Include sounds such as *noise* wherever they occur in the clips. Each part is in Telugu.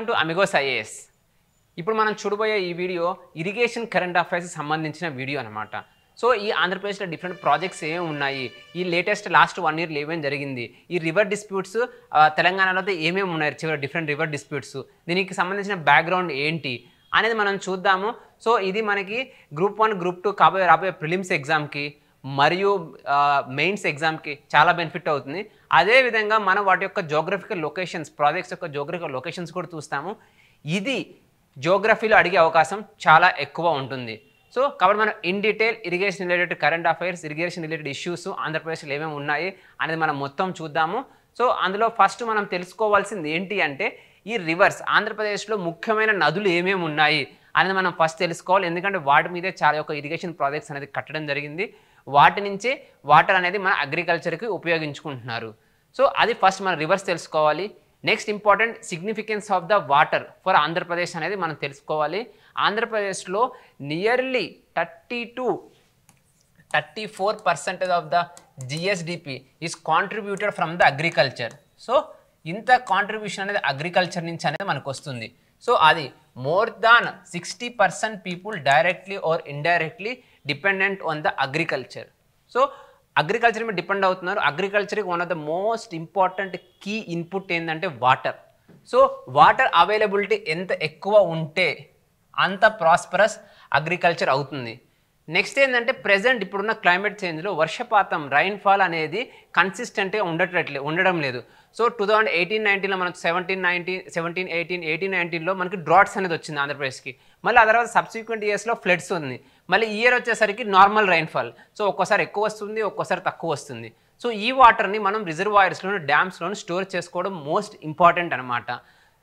వెల్కమ్ టు అమిగోస్ ఐఏఎస్ ఇప్పుడు మనం చూడబోయే ఈ వీడియో ఇరిగేషన్ కరెంట్ అఫైర్స్కి సంబంధించిన వీడియో అనమాట సో ఈ ఆంధ్రప్రదేశ్లో డిఫరెంట్ ప్రాజెక్ట్స్ ఏమేమి ఉన్నాయి ఈ లేటెస్ట్ లాస్ట్ వన్ ఇయర్లో ఏమేమి జరిగింది ఈ రివర్ డిస్ప్యూట్స్ తెలంగాణలో ఏమేమి ఉన్నాయి చివరి డిఫరెంట్ రివర్ డిస్ప్యూట్స్ దీనికి సంబంధించిన బ్యాక్గ్రౌండ్ ఏంటి అనేది మనం చూద్దాము సో ఇది మనకి గ్రూప్ వన్ గ్రూప్ టూ కాబోయే రాబోయే ప్రిలిమ్స్ ఎగ్జామ్కి మరియు మెయిన్స్ ఎగ్జామ్కి చాలా బెనిఫిట్ అవుతుంది అదేవిధంగా మనం వాటి యొక్క జోగ్రఫికల్ లొకేషన్స్ ప్రాజెక్ట్స్ యొక్క జోగ్రఫికల్ లొకేషన్స్ కూడా చూస్తాము ఇది జోగ్రఫీలో అడిగే అవకాశం చాలా ఎక్కువ ఉంటుంది సో కాబట్టి మనం in detail irrigation related current affairs irrigation related issues ఆంధ్రప్రదేశ్లో ఏమేమి ఉన్నాయి అనేది మనం మొత్తం చూద్దాము సో అందులో ఫస్ట్ మనం తెలుసుకోవాల్సింది ఏంటి అంటే ఈ రివర్స్ ఆంధ్రప్రదేశ్లో ముఖ్యమైన నదులు ఏమేమి ఉన్నాయి అనేది మనం ఫస్ట్ తెలుసుకోవాలి ఎందుకంటే వాటి మీదే చాలా యొక్క ఇరిగేషన్ ప్రాజెక్ట్స్ అనేది కట్టడం జరిగింది వాటి నుంచే వాటర్ అనేది మన అగ్రికల్చర్కి ఉపయోగించుకుంటున్నారు సో అది ఫస్ట్ మనం రివర్స్ తెలుసుకోవాలి next important significance of the water for Andhra Pradesh అనేది మనం తెలుసుకోవాలి ఆంధ్రప్రదేశ్లో nearly thirty to thirty four percentage of the GSDP is contributed from the agriculture so ఇంత కాంట్రిబ్యూషన్ అనేది అగ్రికల్చర్ నుంచి అనేది మనకు వస్తుంది సో అది more than sixty percent people directly or indirectly dependent on the agriculture so agriculture మీద డిపెండ్ అవుతున్నారు అగ్రికల్చర్కి one of the most important key input ఏంటంటే వాటర్ సో వాటర్ అవైలబిలిటీ ఎంత ఎక్కువ ఉంటే అంత ప్రాస్పరస్ అగ్రికల్చర్ అవుతుంది నెక్స్ట్ ఏంటంటే ప్రజెంట్ ఇప్పుడున్న క్లైమేట్ చేంజ్లో వర్షపాతం రైన్ఫాల్ అనేది కన్సిస్టెంట్గా ఉండట్లే ఉండడం లేదు సో టూ థౌజండ్ ఎయిటీన్ నైన్టీన్లో మనకు seventeen nineteen seventeen eighteen eighteen నైన్టీన్లో మనకి డ్రాట్స్ అనేది వచ్చింది ఆంధ్రప్రదేశ్కి మళ్ళీ ఆ తర్వాత సబ్సిక్వెంట్ ఇయర్స్లో ఫ్లడ్స్ ఉంది మళ్ళీ ఇయర్ వచ్చేసరికి నార్మల్ రైన్ఫాల్ సో ఒక్కోసారి ఎక్కువ వస్తుంది ఒక్కోసారి తక్కువ వస్తుంది సో ఈ వాటర్ని మనం రిజర్వాయర్స్లోను డ్యామ్స్లోను స్టోర్ చేసుకోవడం మోస్ట్ ఇంపార్టెంట్ అనమాట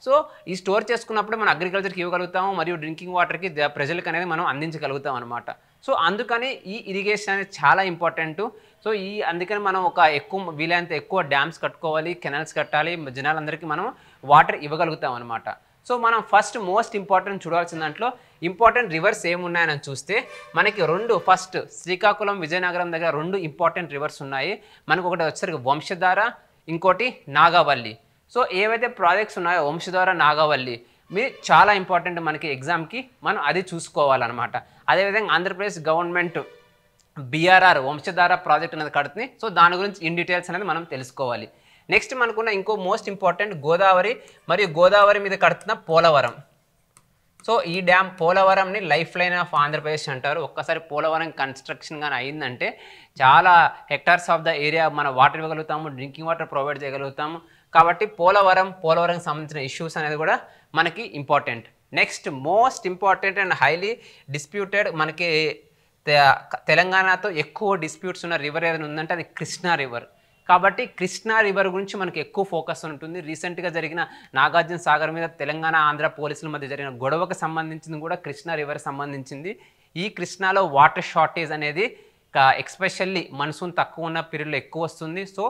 సో ఈ స్టోర్ చేసుకున్నప్పుడు మనం అగ్రికల్చర్కి ఇవ్వగలుగుతాము మరియు డ్రింకింగ్ వాటర్కి ప్రజలకు అనేది మనం అందించగలుగుతాం అనమాట సో అందుకని ఈ ఇరిగేషన్ అనేది చాలా ఇంపార్టెంట్ సో ఈ అందుకని మనం ఒక ఎక్కువ వీలైనంత ఎక్కువ డ్యామ్స్ కట్టుకోవాలి కెనాల్స్ కట్టాలి జనాలందరికీ మనం వాటర్ ఇవ్వగలుగుతాం అనమాట సో మనం ఫస్ట్ మోస్ట్ ఇంపార్టెంట్ చూడాల్సిన దాంట్లో ఇంపార్టెంట్ రివర్స్ ఏమున్నాయని చూస్తే మనకి రెండు ఫస్ట్ శ్రీకాకుళం విజయనగరం దగ్గర రెండు ఇంపార్టెంట్ రివర్స్ ఉన్నాయి మనకు ఒకటి వచ్చేసరికి వంశధార ఇంకోటి నాగావల్లి సో ఏవైతే ప్రాజెక్ట్స్ ఉన్నాయో వంశధార నాగావల్లి మీరు చాలా ఇంపార్టెంట్ మనకి ఎగ్జామ్కి మనం అది చూసుకోవాలన్నమాట అదేవిధంగా Andhra Pradesh government BRR Vamsadhara project అనేది కడుతుంది సో దాని గురించి ఇన్ డీటెయిల్స్ అనేది మనం తెలుసుకోవాలి నెక్స్ట్ మనకున్న ఇంకో మోస్ట్ ఇంపార్టెంట్ గోదావరి మరియు గోదావరి మీద కడుతున్న పోలవరం సో ఈ డ్యామ్ పోలవరంని లైఫ్ లైన్ ఆఫ్ ఆంధ్రప్రదేశ్ అంటారు ఒక్కసారి పోలవరం కన్స్ట్రక్షన్ కానీ అయిందంటే చాలా హెక్టార్స్ ఆఫ్ ద ఏరియా మన వాటర్ ఇవ్వగలుగుతాము డ్రింకింగ్ వాటర్ ప్రొవైడ్ చేయగలుగుతాము కాబట్టి పోలవరం పోలవరం సంబంధించిన ఇష్యూస్ అనేది కూడా మనకి important next most important and highly disputed మనకి తెలంగాణతో ఎక్కువ డిస్ప్యూట్స్ ఉన్న రివర్ ఏదైనా ఉందంటే అది కృష్ణా రివర్ కాబట్టి కృష్ణా రివర్ గురించి మనకు ఎక్కువ ఫోకస్ ఉంటుంది రీసెంట్గా జరిగిన నాగార్జున సాగర్ మీద తెలంగాణ ఆంధ్ర పోలీసుల మధ్య జరిగిన గొడవకు సంబంధించింది కూడా కృష్ణా రివర్ సంబంధించింది ఈ కృష్ణాలో వాటర్ షార్టేజ్ అనేది ఎక్స్పెషల్లీ మనసును తక్కువ ఉన్న పీరియడ్లో ఎక్కువ వస్తుంది సో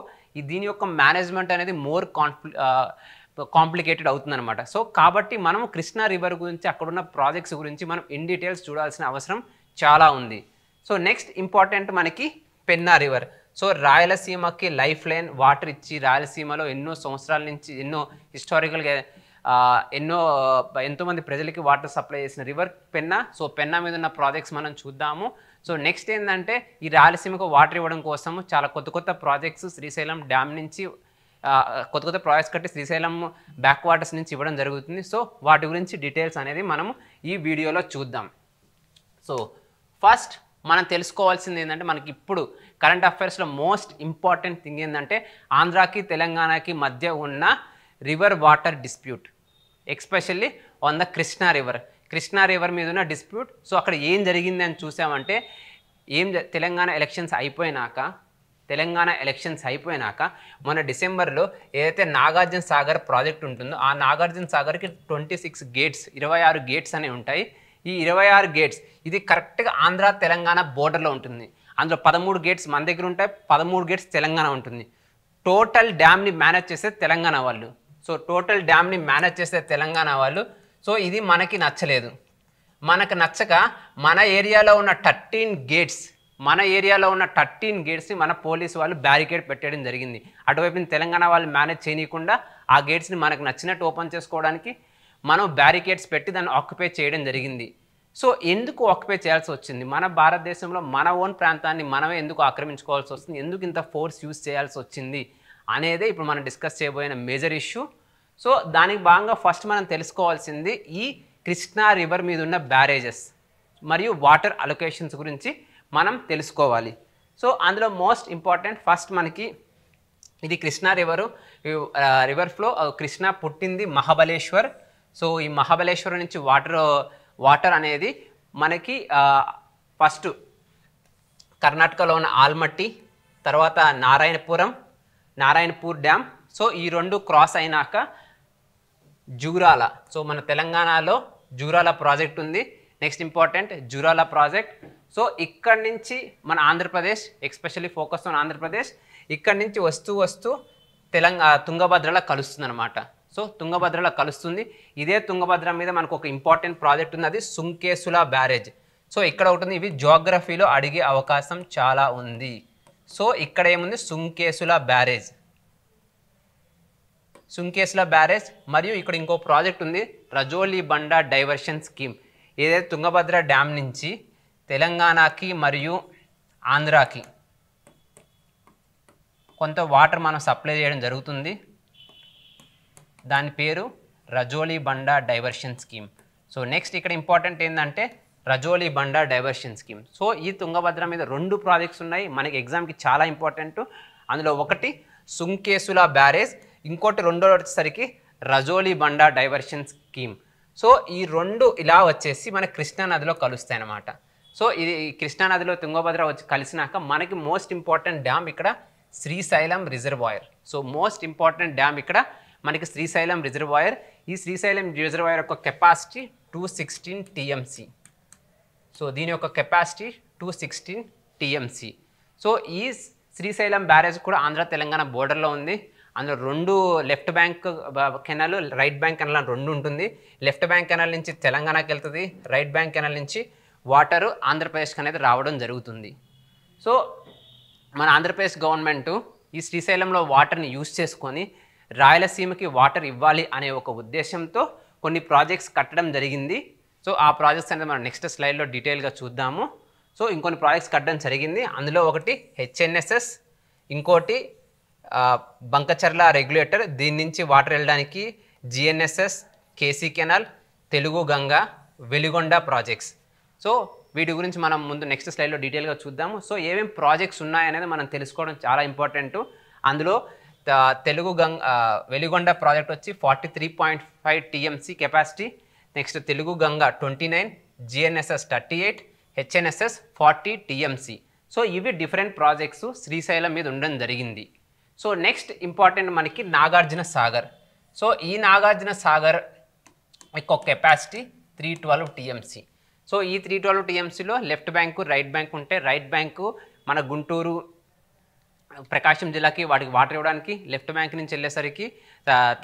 దీని యొక్క మేనేజ్మెంట్ అనేది మోర్ కాన్ఫ్లి కాంప్లికేటెడ్ అవుతుందన్నమాట సో కాబట్టి మనం కృష్ణా రివర్ గురించి అక్కడున్న ప్రాజెక్ట్స్ గురించి మనం ఇన్ డీటెయిల్స్ చూడాల్సిన అవసరం చాలా ఉంది సో నెక్స్ట్ ఇంపార్టెంట్ మనకి పెన్నా రివర్ సో రాయలసీమకి లైఫ్ లైన్ వాటర్ ఇచ్చి రాయలసీమలో ఎన్నో సంవత్సరాల నుంచి ఎన్నో హిస్టారికల్గా ఎన్నో ఎంతోమంది ప్రజలకి వాటర్ సప్లై చేసిన రివర్ పెన్నా సో పెన్నా మీద ఉన్న ప్రాజెక్ట్స్ మనం చూద్దాము సో నెక్స్ట్ ఏంటంటే ఈ రాయలసీమకు వాటర్ ఇవ్వడం కోసం చాలా కొత్త కొత్త ప్రాజెక్ట్స్ శ్రీశైలం డ్యామ్ నుంచి కొత్త కొత్త ప్రాజెక్ట్స్ కట్టి శ్రీశైలం బ్యాక్ వాటర్స్ నుంచి ఇవ్వడం జరుగుతుంది సో వాటి గురించి డీటెయిల్స్ అనేది మనము ఈ వీడియోలో చూద్దాం సో ఫస్ట్ మనం తెలుసుకోవాల్సింది ఏంటంటే మనకి ఇప్పుడు కరెంట్ అఫైర్స్లో మోస్ట్ ఇంపార్టెంట్ థింగ్ ఏంటంటే ఆంధ్రాకి తెలంగాణకి మధ్య ఉన్న river water dispute especially on the Krishna river Krishna river మీద ఉన్న డిస్ప్యూట్ సో అక్కడ ఏం జరిగింది అని చూసామంటే ఏం తెలంగాణ ఎలక్షన్స్ అయిపోయినాక తెలంగాణ ఎలక్షన్స్ అయిపోయినాక మన డిసెంబర్లో ఏదైతే నాగార్జున సాగర్ ప్రాజెక్ట్ ఉంటుందో ఆ నాగార్జున సాగర్కి ట్వంటీ సిక్స్ గేట్స్ ఇరవై ఆరు గేట్స్ అనేవి ఉంటాయి ఈ ఇరవై ఆరు గేట్స్ ఇది కరెక్ట్గా ఆంధ్ర తెలంగాణ బోర్డర్లో ఉంటుంది అందులో పదమూడు గేట్స్ మన దగ్గర ఉంటాయి పదమూడు గేట్స్ తెలంగాణ ఉంటుంది టోటల్ డ్యామ్ని మేనేజ్ చేస్తే తెలంగాణ వాళ్ళు సో టోటల్ డ్యామ్ని మేనేజ్ చేస్తే తెలంగాణ వాళ్ళు సో ఇది మనకి నచ్చలేదు మనకు నచ్చక మన ఏరియాలో ఉన్న థర్టీన్ గేట్స్ మన ఏరియాలో ఉన్న థర్టీన్ గేట్స్ని మన పోలీసు వాళ్ళు బ్యారికేడ్ పెట్టడం జరిగింది అటువైపు తెలంగాణ వాళ్ళు మేనేజ్ చేయకుండా ఆ గేట్స్ని మనకు నచ్చినట్టు ఓపెన్ చేసుకోవడానికి మనం బ్యారికేడ్స్ పెట్టి దాన్ని ఆక్యుపై చేయడం జరిగింది సో ఎందుకు ఆక్యుపై చేయాల్సి వచ్చింది మన భారతదేశంలో మన ఓన్ ప్రాంతాన్ని మనమే ఎందుకు ఆక్రమించుకోవాల్సి వస్తుంది ఎందుకు ఇంత ఫోర్స్ యూజ్ చేయాల్సి వచ్చింది అనేదే ఇప్పుడు మనం డిస్కస్ చేయబోయిన మేజర్ ఇష్యూ సో దానికి భాగంగా ఫస్ట్ మనం తెలుసుకోవాల్సింది ఈ కృష్ణా రివర్ మీద ఉన్న బ్యారేజెస్ మరియు వాటర్ అలొకేషన్స్ గురించి మనం తెలుసుకోవాలి సో అందులో మోస్ట్ ఇంపార్టెంట్ ఫస్ట్ మనకి ఇది Krishna river river flow Krishna పుట్టింది మహాబలేశ్వర్ సో ఈ మహాబలేశ్వరం నుంచి వాటర్ వాటర్ అనేది మనకి ఫస్ట్ కర్ణాటకలో ఉన్న ఆల్మట్టి తర్వాత నారాయణపురం నారాయణపూర్ డ్యామ్ సో ఈ రెండు క్రాస్ అయినాక జూరాల సో మన తెలంగాణలో జూరాల ప్రాజెక్ట్ ఉంది next important Jurala project so ఇక్కడి నుంచి మన ఆంధ్రప్రదేశ్ ఎక్స్పెషల్లీ ఫోకస్ ఉన్న ఆంధ్రప్రదేశ్ ఇక్కడి నుంచి వస్తూ వస్తూ తెలంగాణ తుంగభద్రలో కలుస్తుంది అనమాట సో తుంగభద్రలో కలుస్తుంది ఇదే తుంగభద్ర మీద మనకు ఒక ఇంపార్టెంట్ ప్రాజెక్ట్ ఉంది అది సుంకేసుల బ్యారేజ్ సో ఇక్కడ ఒకటి ఉంది ఇవి జోగ్రఫీలో అడిగే అవకాశం చాలా ఉంది సో ఇక్కడ ఏముంది సుంకేసుల బ్యారేజ్ సుంకేసుల బ్యారేజ్ మరియు ఇక్కడ ఇంకో ప్రాజెక్ట్ ఉంది రజోలీ బండ డైవర్షన్ స్కీమ్ ఏదైతే తుంగభద్ర డ్యామ్ నుంచి తెలంగాణకి మరియు ఆంధ్రాకి కొంత వాటర్ మనం సప్లై చేయడం జరుగుతుంది దాని పేరు Rajoli Banda diversion scheme so next ఇక్కడ ఇంపార్టెంట్ ఏంటంటే Rajoli Banda diversion scheme so ఈ తుంగభద్ర మీద రెండు ప్రాజెక్ట్స్ ఉన్నాయి మనకి ఎగ్జామ్కి చాలా ఇంపార్టెంట్ అందులో ఒకటి సుంకేసుల బ్యారేజ్ ఇంకోటి రెండో వచ్చేసరికి Rajoli Banda diversion scheme so ఈ రెండు ఇలా వచ్చేసి మన కృష్ణానదిలో కలుస్తాయి అన్నమాట సో ఇది కృష్ణానదిలో తుంగభద్ర వచ్చి కలిసినాక మనకి మోస్ట్ ఇంపార్టెంట్ డ్యామ్ ఇక్కడ Srisailam reservoir so most important dam ఇక్కడ మనకి శ్రీశైలం రిజర్వాయర్ ఈ శ్రీశైలం రిజర్వాయర్ యొక్క capacity two sixteen TMC so దీని యొక్క capacity two sixteen TMC so ఈ శ్రీశైలం బ్యారేజ్ కూడా ఆంధ్ర తెలంగాణ బోర్డర్లో ఉంది అందులో రెండు left bank canal right bank canal రెండు ఉంటుంది లెఫ్ట్ బ్యాంక్ కెనాల్ నుంచి తెలంగాణకి వెళ్తుంది రైట్ బ్యాంక్ కెనాల్ నుంచి వాటరు ఆంధ్రప్రదేశ్కి అనేది రావడం జరుగుతుంది సో మన ఆంధ్రప్రదేశ్ గవర్నమెంటు ఈ శ్రీశైలంలో వాటర్ని యూజ్ చేసుకొని రాయలసీమకి వాటర్ ఇవ్వాలి అనే ఒక ఉద్దేశంతో కొన్ని ప్రాజెక్ట్స్ కట్టడం జరిగింది సో ఆ ప్రాజెక్ట్స్ అనేది మనం నెక్స్ట్ స్లైడ్లో డీటెయిల్గా చూద్దాము సో ఇంకొన్ని ప్రాజెక్ట్స్ కట్టడం జరిగింది అందులో ఒకటి హెచ్ఎన్ఎస్ఎస్ ఇంకోటి బంకచర్ల రెగ్యులేటర్ దీని నుంచి వాటర్ వెళ్ళడానికి GNSS KC canal Telugu Ganga Veligonda projects so వీటి గురించి మనం ముందు నెక్స్ట్ స్లైడ్లో డీటెయిల్గా చూద్దాము సో ఏమేమి ప్రాజెక్ట్స్ ఉన్నాయనేది మనం తెలుసుకోవడం చాలా ఇంపార్టెంట్ అందులో తెలుగు గంగ వెలిగొండ ప్రాజెక్ట్ వచ్చి forty three point five TMC capacity next Telugu Ganga twenty nine GNSS thirty eight HNSS forty TMC so ఇవి డిఫరెంట్ ప్రాజెక్ట్స్ శ్రీశైలం మీద ఉండడం జరిగింది సో నెక్స్ట్ ఇంపార్టెంట్ మనకి నాగార్జున సాగర్ సో ఈ నాగార్జున సాగర్ యొక్క capacity three twelve TMC so ఈ త్రీ ట్వెల్వ్ టీఎంసీలో లెఫ్ట్ బ్యాంకు రైట్ బ్యాంక్ ఉంటే రైట్ బ్యాంకు మన గుంటూరు ప్రకాశం జిల్లాకి వాటికి వాటర్ ఇవ్వడానికి లెఫ్ట్ బ్యాంక్ నుంచి వెళ్ళేసరికి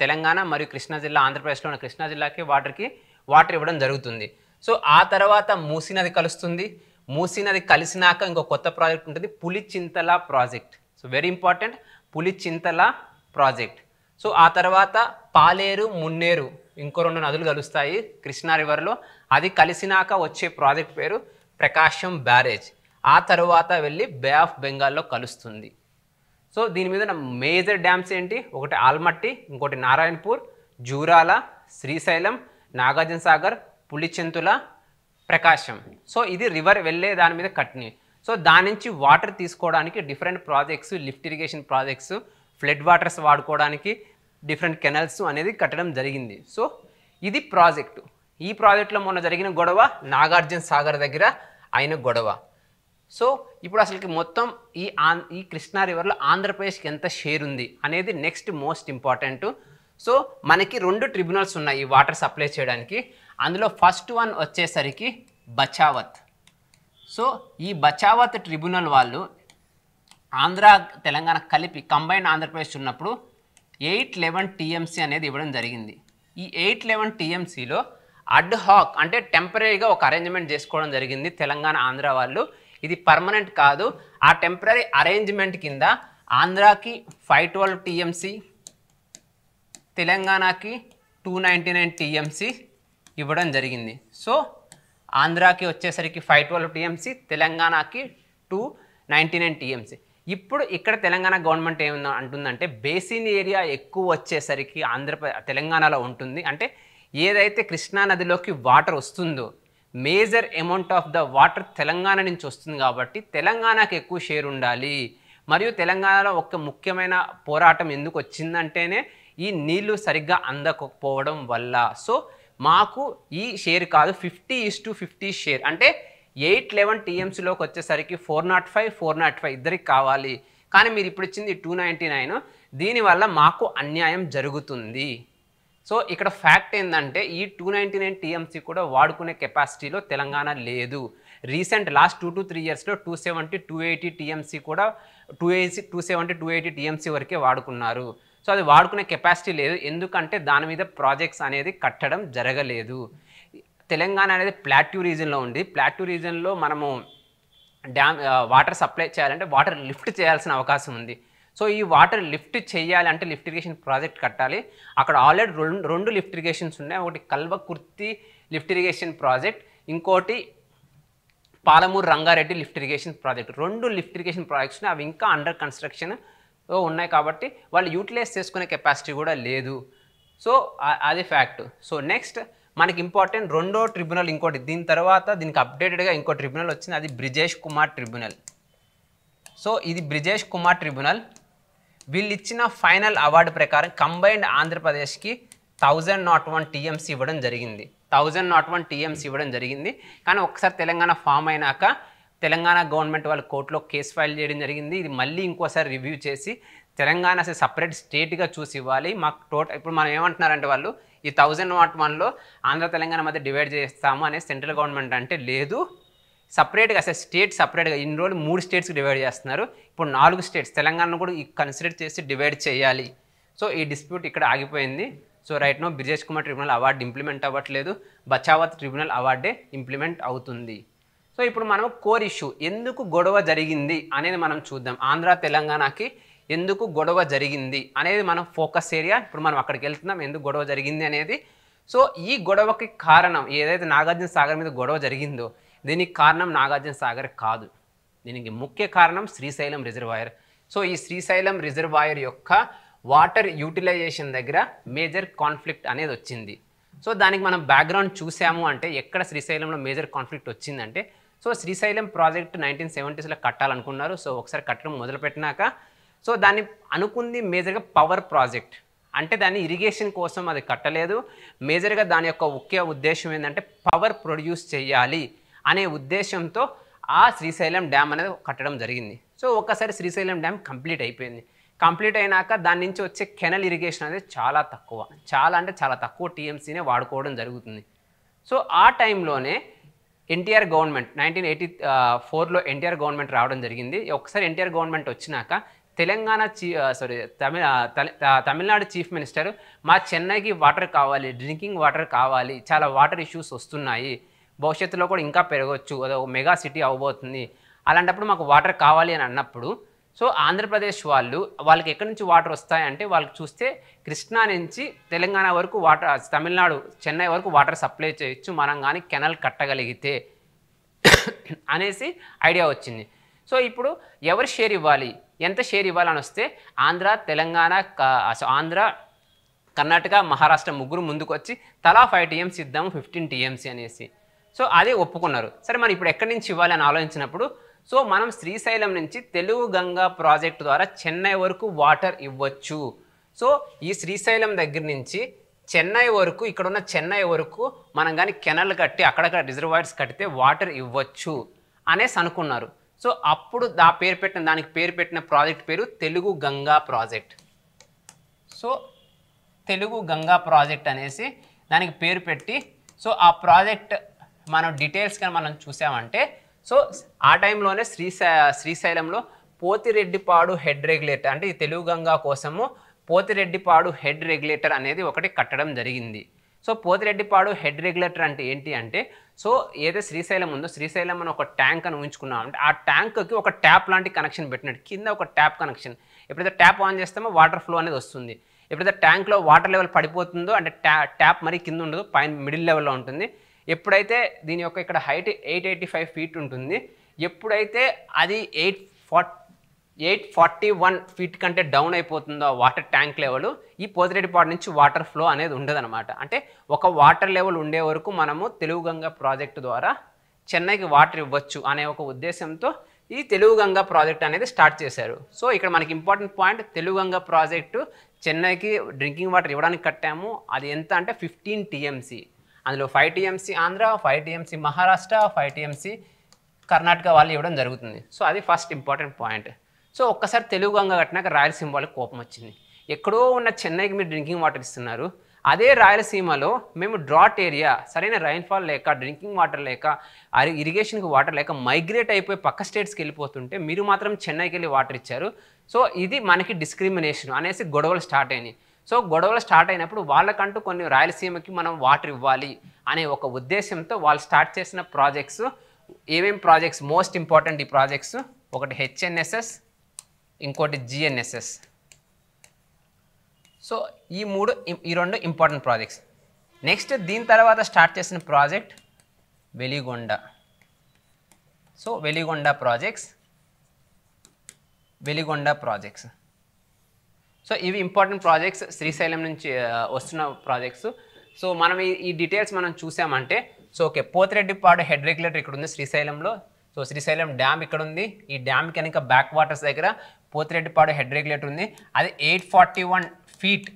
తెలంగాణ మరియు కృష్ణా జిల్లా ఆంధ్రప్రదేశ్లో ఉన్న కృష్ణా జిల్లాకి వాటర్కి వాటర్ ఇవ్వడం జరుగుతుంది సో ఆ తర్వాత మూసీ నది కలుస్తుంది మూసీ నది కలిసినాక ఇంకో కొత్త ప్రాజెక్ట్ ఉంటుంది Pulichintala project so very important Pulichintala project so ఆ తర్వాత పాలేరు మున్నేరు ఇంకో రెండు నదులు కలుస్తాయి కృష్ణా రివర్లో అది కలిసినాక వచ్చే ప్రాజెక్ట్ పేరు ప్రకాశం బ్యారేజ్ ఆ తర్వాత వెళ్ళి బే ఆఫ్ బెంగాల్లో కలుస్తుంది సో దీని మీద మేజర్ డ్యామ్స్ ఏంటి ఒకటి ఆల్మట్టి ఇంకోటి నారాయణపూర్ జూరాల శ్రీశైలం నాగార్జున సాగర్ పులిచెంతుల ప్రకాశం సో ఇది రివర్ వెళ్ళే దాని మీద కట్ని సో దాని నుంచి వాటర్ తీసుకోవడానికి different projects lift irrigation projects flood waters వాడుకోవడానికి డిఫరెంట్ కెనల్స్ అనేది కట్టడం జరిగింది సో ఇది ప్రాజెక్టు ఈ ప్రాజెక్టులో మొన్న జరిగిన గొడవ నాగార్జున సాగర్ దగ్గర అయిన గొడవ సో ఇప్పుడు అసలుకి మొత్తం ఈ ఆన్ ఈ కృష్ణా రివర్లో ఆంధ్రప్రదేశ్కి ఎంత షేర్ ఉంది అనేది నెక్స్ట్ మోస్ట్ ఇంపార్టెంట్ సో మనకి రెండు ట్రిబ్యునల్స్ ఉన్నాయి ఈ వాటర్ సప్లై చేయడానికి అందులో ఫస్ట్ వన్ వచ్చేసరికి బచావత్ సో ఈ బచావత్ ట్రిబ్యునల్ వాళ్ళు ఆంధ్ర తెలంగాణ కలిపి కంబైన్ ఆంధ్రప్రదేశ్ ఉన్నప్పుడు ఎయిట్ లెవెన్ టీఎంసీ అనేది ఇవ్వడం జరిగింది ఈ ఎయిట్ లెవెన్ టీఎంసీలో అడ్ హాక్ అంటే టెంపరీగా ఒక అరేంజ్మెంట్ చేసుకోవడం జరిగింది తెలంగాణ ఆంధ్ర వాళ్ళు ఇది పర్మనెంట్ కాదు ఆ టెంపరీ అరేంజ్మెంట్ కింద ఆంధ్రాకి ఫైవ్ ట్వెల్వ్ టీఎంసీ తెలంగాణకి టూ నైంటీ నైన్ టీఎంసీ ఇవ్వడం జరిగింది సో ఆంధ్రాకి వచ్చేసరికి ఫైవ్ ట్వెల్వ్ టీఎంసీ తెలంగాణకి టూ నైంటీ నైన్ టీఎంసీ ఇప్పుడు ఇక్కడ తెలంగాణ గవర్నమెంట్ ఏమన్నా అంటుందంటే బేసిన్ ఏరియా ఎక్కువ వచ్చేసరికి ఆంధ్రప్రదేశ్ తెలంగాణలో ఉంటుంది అంటే ఏదైతే కృష్ణానదిలోకి వాటర్ వస్తుందో major amount of the water Telangana నుంచి వస్తుంది కాబట్టి తెలంగాణకు ఎక్కువ షేర్ ఉండాలి మరియు తెలంగాణలో ఒక ముఖ్యమైన పోరాటం ఎందుకు వచ్చిందంటేనే ఈ నీళ్లు సరిగ్గా అందకపోవడం వల్ల సో మాకు ఈ షేర్ కాదు fifty is to fifty share అంటే ఎయిట్ లెవెన్ టీఎంసీలోకి వచ్చేసరికి four nought five four nought five ఇద్దరికి కావాలి కానీ మీరు ఇప్పుడు ఇచ్చింది టూ నైంటీ నైన్ దీనివల్ల మాకు అన్యాయం జరుగుతుంది సో ఇక్కడ ఫ్యాక్ట్ ఏంటంటే ఈ టూ నైంటీ నైన్ టీఎంసీ కూడా వాడుకునే కెపాసిటీలో తెలంగాణ లేదు recent last two to three ఇయర్స్లో two seventy two eighty TMC కూడా two eighty two seventy two eighty TMC వరకే వాడుకున్నారు సో అది వాడుకునే కెపాసిటీ లేదు ఎందుకంటే దాని మీద ప్రాజెక్ట్స్ అనేది కట్టడం జరగలేదు తెలంగాణ అనేది ప్లాట్యూ రీజన్లో ఉంది ప్లాట్యూ రీజన్లో మనము డ్యామ్ వాటర్ సప్లై చేయాలంటే వాటర్ లిఫ్ట్ చేయాల్సిన అవకాశం ఉంది సో ఈ వాటర్ లిఫ్ట్ చేయాలి అంటే లిఫ్ట్ ఇరిగేషన్ ప్రాజెక్ట్ కట్టాలి అక్కడ ఆల్రెడీ రెండు రెండు లిఫ్ట్ ఇరిగేషన్స్ ఉన్నాయి ఒకటి Kalwakurthy lift irrigation project ఇంకోటి Palamuru Rangareddy lift irrigation project రెండు లిఫ్ట్ ఇరిగేషన్ ప్రాజెక్ట్స్ని అవి ఇంకా అండర్ కన్స్ట్రక్షన్ ఉన్నాయి కాబట్టి వాళ్ళు యూటిలైజ్ చేసుకునే కెపాసిటీ కూడా లేదు సో అది ఫ్యాక్ట్ సో నెక్స్ట్ మనకి ఇంపార్టెంట్ రెండో ట్రిబ్యునల్ ఇంకోటి దీని తర్వాత దీనికి అప్డేటెడ్గా ఇంకో ట్రిబ్యునల్ వచ్చింది అది బ్రిజేష్ కుమార్ ట్రిబ్యునల్ సో ఇది బ్రిజేష్ కుమార్ ట్రిబ్యునల్ వీళ్ళు ఇచ్చిన ఫైనల్ అవార్డు ప్రకారం కంబైన్డ్ ఆంధ్రప్రదేశ్కి థౌజండ్ నాట్ వన్ టీఎంసీ ఇవ్వడం జరిగింది థౌజండ్ నాట్ వన్ టీఎంసీ ఇవ్వడం జరిగింది కానీ ఒకసారి తెలంగాణ ఫామ్ అయినాక తెలంగాణ గవర్నమెంట్ వాళ్ళు కోర్టులో కేసు ఫైల్ చేయడం జరిగింది ఇది మళ్ళీ ఇంకోసారి రివ్యూ చేసి తెలంగాణ సపరేట్ స్టేట్గా చూసి ఇవ్వాలి మాకు టోటల్ ఇప్పుడు మనం ఏమంటున్నారంటే వాళ్ళు ఈ థౌజండ్ నాట్ వన్లో ఆంధ్ర తెలంగాణ మధ్య డివైడ్ చేస్తాము అనే సెంట్రల్ గవర్నమెంట్ అంటే లేదు సపరేట్గా అసలు స్టేట్ సపరేట్గా ఇన్ని రోజులు మూడు స్టేట్స్ డివైడ్ చేస్తున్నారు ఇప్పుడు నాలుగు స్టేట్స్ తెలంగాణను కూడా కన్సిడర్ చేసి డివైడ్ చేయాలి సో ఈ డిస్ప్యూట్ ఇక్కడ ఆగిపోయింది so right now Brijesh Kumar tribunal award implement అవ్వట్లేదు బచావత్ ట్రిబ్యునల్ అవార్డే ఇంప్లిమెంట్ అవుతుంది సో ఇప్పుడు మనం కోర్ ఇష్యూ ఎందుకు గొడవ జరిగింది అనేది మనం చూద్దాం ఆంధ్ర తెలంగాణకి ఎందుకు గొడవ జరిగింది అనేది మనం ఫోకస్ ఏరియా ఇప్పుడు మనం అక్కడికి వెళ్తున్నాం ఎందుకు గొడవ జరిగింది అనేది సో ఈ గొడవకి కారణం ఏదైతే నాగార్జున సాగర్ మీద గొడవ జరిగిందో దీనికి కారణం నాగార్జున సాగర్ కాదు దీనికి ముఖ్య కారణం శ్రీశైలం రిజర్వాయర్ సో ఈ శ్రీశైలం రిజర్వాయర్ యొక్క వాటర్ యూటిలైజేషన్ దగ్గర మేజర్ కాన్ఫ్లిక్ట్ అనేది వచ్చింది సో దానికి మనం బ్యాక్గ్రౌండ్ చూసాము అంటే ఎక్కడ శ్రీశైలంలో మేజర్ కాన్ఫ్లిక్ట్ వచ్చిందంటే సో శ్రీశైలం ప్రాజెక్ట్ నైన్టీన్ సెవెంటీస్లో కట్టాలనుకున్నారు సో ఒకసారి కట్టడం మొదలుపెట్టినాక సో దాన్ని అనుకుంది మేజర్గా పవర్ ప్రాజెక్ట్ అంటే దాన్ని ఇరిగేషన్ కోసం అది కట్టలేదు మేజర్గా దాని యొక్క ముఖ్య ఉద్దేశం ఏంటంటే పవర్ ప్రొడ్యూస్ చేయాలి అనే ఉద్దేశంతో ఆ శ్రీశైలం డ్యామ్ అనేది కట్టడం జరిగింది సో ఒక్కసారి శ్రీశైలం డ్యామ్ కంప్లీట్ అయిపోయింది కంప్లీట్ అయినాక దాని నుంచి వచ్చే కెనల్ ఇరిగేషన్ అనేది చాలా తక్కువ చాలా అంటే చాలా తక్కువ టీఎంసీనే వాడుకోవడం జరుగుతుంది సో ఆ టైంలోనే ఎన్టీఆర్ గవర్నమెంట్ నైన్టీన్ ఎయిటీ ఫోర్లో ఎన్టీఆర్ గవర్నమెంట్ రావడం జరిగింది ఒకసారి ఎన్టీఆర్ గవర్నమెంట్ వచ్చినాక తెలంగాణ చీ sorry Tamil Tamil Nadu chief minister మా చెన్నైకి వాటర్ కావాలి డ్రింకింగ్ వాటర్ కావాలి చాలా వాటర్ ఇష్యూస్ వస్తున్నాయి భవిష్యత్తులో కూడా ఇంకా పెరగవచ్చు అది ఒక మెగా సిటీ అవ్వబోతుంది అలాంటప్పుడు మాకు వాటర్ కావాలి అని అన్నప్పుడు సో ఆంధ్రప్రదేశ్ వాళ్ళు వాళ్ళకి ఎక్కడి నుంచి వాటర్ వస్తాయంటే వాళ్ళకి చూస్తే కృష్ణా నుంచి తెలంగాణ వరకు వాటర్ తమిళనాడు చెన్నై వరకు వాటర్ సప్లై చేయొచ్చు మనం కానీ కెనల్ కట్టగలిగితే *coughs* అనేసి ఐడియా వచ్చింది సో ఇప్పుడు ఎవరు షేర్ ఇవ్వాలి ఎంత షేర్ ఇవ్వాలని వస్తే ఆంధ్ర తెలంగాణ ఆంధ్ర కర్ణాటక మహారాష్ట్ర ముగ్గురు ముందుకు వచ్చి తలా ఫైవ్ టీఎంసీ ఇద్దాము ఫిఫ్టీన్ టీఎంసీ అనేసి సో అదే ఒప్పుకున్నారు సరే మనం ఇప్పుడు ఎక్కడి నుంచి ఇవ్వాలి అని ఆలోచించినప్పుడు సో మనం శ్రీశైలం నుంచి తెలుగు గంగా ప్రాజెక్ట్ ద్వారా చెన్నై వరకు వాటర్ ఇవ్వచ్చు సో ఈ శ్రీశైలం దగ్గర నుంచి చెన్నై వరకు ఇక్కడ ఉన్న చెన్నై వరకు మనం కానీ కెనల్ కట్టి అక్కడక్కడ రిజర్వాయర్స్ కడితే వాటర్ ఇవ్వచ్చు అనేసి అనుకున్నారు సో అప్పుడు దా పేరు పెట్టిన దానికి పేరు పెట్టిన ప్రాజెక్ట్ పేరు Telugu Ganga project so Telugu Ganga project అనేసి దానికి పేరు పెట్టి సో ఆ ప్రాజెక్ట్ మనం డీటెయిల్స్ కానీ మనం చూసామంటే సో ఆ టైంలోనే శ్రీశై శ్రీశైలంలో పోతిరెడ్డిపాడు హెడ్ రెగ్యులేటర్ అంటే ఈ తెలుగు గంగా కోసము పోతిరెడ్డిపాడు హెడ్ రెగ్యులేటర్ అనేది ఒకటి కట్టడం జరిగింది సో పోతిరెడ్డిపాడు హెడ్ రెగ్యులేటర్ అంటే ఏంటి అంటే సో ఏదో శ్రీశైలం ఉందో శ్రీశైలం అని ఒక ట్యాంక్ అని ఊహించుకున్నాం అంటే ఆ ట్యాంక్కి ఒక ట్యాప్ లాంటి కనెక్షన్ పెట్టినట్టు కింద ఒక ట్యాప్ కనెక్షన్ ఎప్పుడైతే ట్యాప్ ఆన్ చేస్తామో వాటర్ ఫ్లో అనేది వస్తుంది ఎప్పుడైతే ట్యాంక్లో వాటర్ లెవెల్ పడిపోతుందో అంటే ట్యాప్ మరీ కింద ఉండదు పైన మిడిల్ లెవెల్లో ఉంటుంది ఎప్పుడైతే దీని యొక్క ఇక్కడ height eight eighty five feet ఉంటుంది ఎప్పుడైతే అది eight fort eight forty one feet కంటే డౌన్ అయిపోతుందో వాటర్ ట్యాంక్ లెవెల్ ఈ పోతిరెడ్డిపాడు నుంచి వాటర్ ఫ్లో అనేది ఉండదనమాట అంటే ఒక వాటర్ లెవెల్ ఉండే వరకు మనము తెలుగు గంగా ప్రాజెక్టు ద్వారా చెన్నైకి వాటర్ ఇవ్వచ్చు అనే ఒక ఉద్దేశంతో ఈ తెలుగు గంగా ప్రాజెక్ట్ అనేది స్టార్ట్ చేశారు సో ఇక్కడ మనకి important point Telugu Ganga project చెన్నైకి డ్రింకింగ్ వాటర్ ఇవ్వడానికి కట్టాము అది ఎంత అంటే ఫిఫ్టీన్ టీఎంసీ అందులో five TMC Andhra five TMC Maharashtra five TMC Karnataka వాళ్ళు ఇవ్వడం జరుగుతుంది సో అది ఫస్ట్ ఇంపార్టెంట్ పాయింట్ సో ఒక్కసారి తెలుగు గంగ కట్టినాక రాయలసీమ వాళ్ళకి కోపం వచ్చింది ఎక్కడో ఉన్న చెన్నైకి మీరు డ్రింకింగ్ వాటర్ ఇస్తున్నారు అదే రాయలసీమలో మేము డ్రాట్ ఏరియా సరైన రైన్ఫాల్ లేక డ్రింకింగ్ వాటర్ లేక ఇరిగేషన్కి వాటర్ లేక మైగ్రేట్ అయిపోయి పక్క స్టేట్స్కి వెళ్ళిపోతుంటే మీరు మాత్రం చెన్నైకి వెళ్ళి వాటర్ ఇచ్చారు సో ఇది మనకి డిస్క్రిమినేషన్ అనేసి గొడవలు స్టార్ట్ అయినాయి సో గొడవలు స్టార్ట్ అయినప్పుడు వాళ్ళకంటూ కొన్ని రాయలసీమకి మనం వాటర్ ఇవ్వాలి అనే ఒక ఉద్దేశంతో వాళ్ళు స్టార్ట్ చేసిన ప్రాజెక్ట్స్ ఏమేమి ప్రాజెక్ట్స్ మోస్ట్ ఇంపార్టెంట్ ఈ ప్రాజెక్ట్స్ ఒకటి హెచ్ఎన్ఎస్ఎస్ ఇంకోటి జిఎన్ఎస్ఎస్ సో ఈ మూడు ఈ రెండు ఇంపార్టెంట్ ప్రాజెక్ట్స్ నెక్స్ట్ దీని తర్వాత స్టార్ట్ చేసిన project Veligonda so Veligonda projects Veligonda projects so ఇవి ఇంపార్టెంట్ ప్రాజెక్ట్స్ శ్రీశైలం నుంచి వస్తున్న ప్రాజెక్ట్స్ సో మనం ఈ డీటెయిల్స్ మనం చూసామంటే సో ఓకే పోతిరెడ్డి పాడు హెడ్ రెగ్యులేటర్ ఇక్కడ ఉంది శ్రీశైలంలో సో శ్రీశైలం డ్యామ్ ఇక్కడ ఉంది ఈ డ్యామ్ కనుక బ్యాక్ వాటర్స్ దగ్గర పోతిరెడ్డిపాడు హెడ్ రెగ్యులేటర్ ఉంది అది ఎయిట్ ఫార్టీ వన్ ఫీట్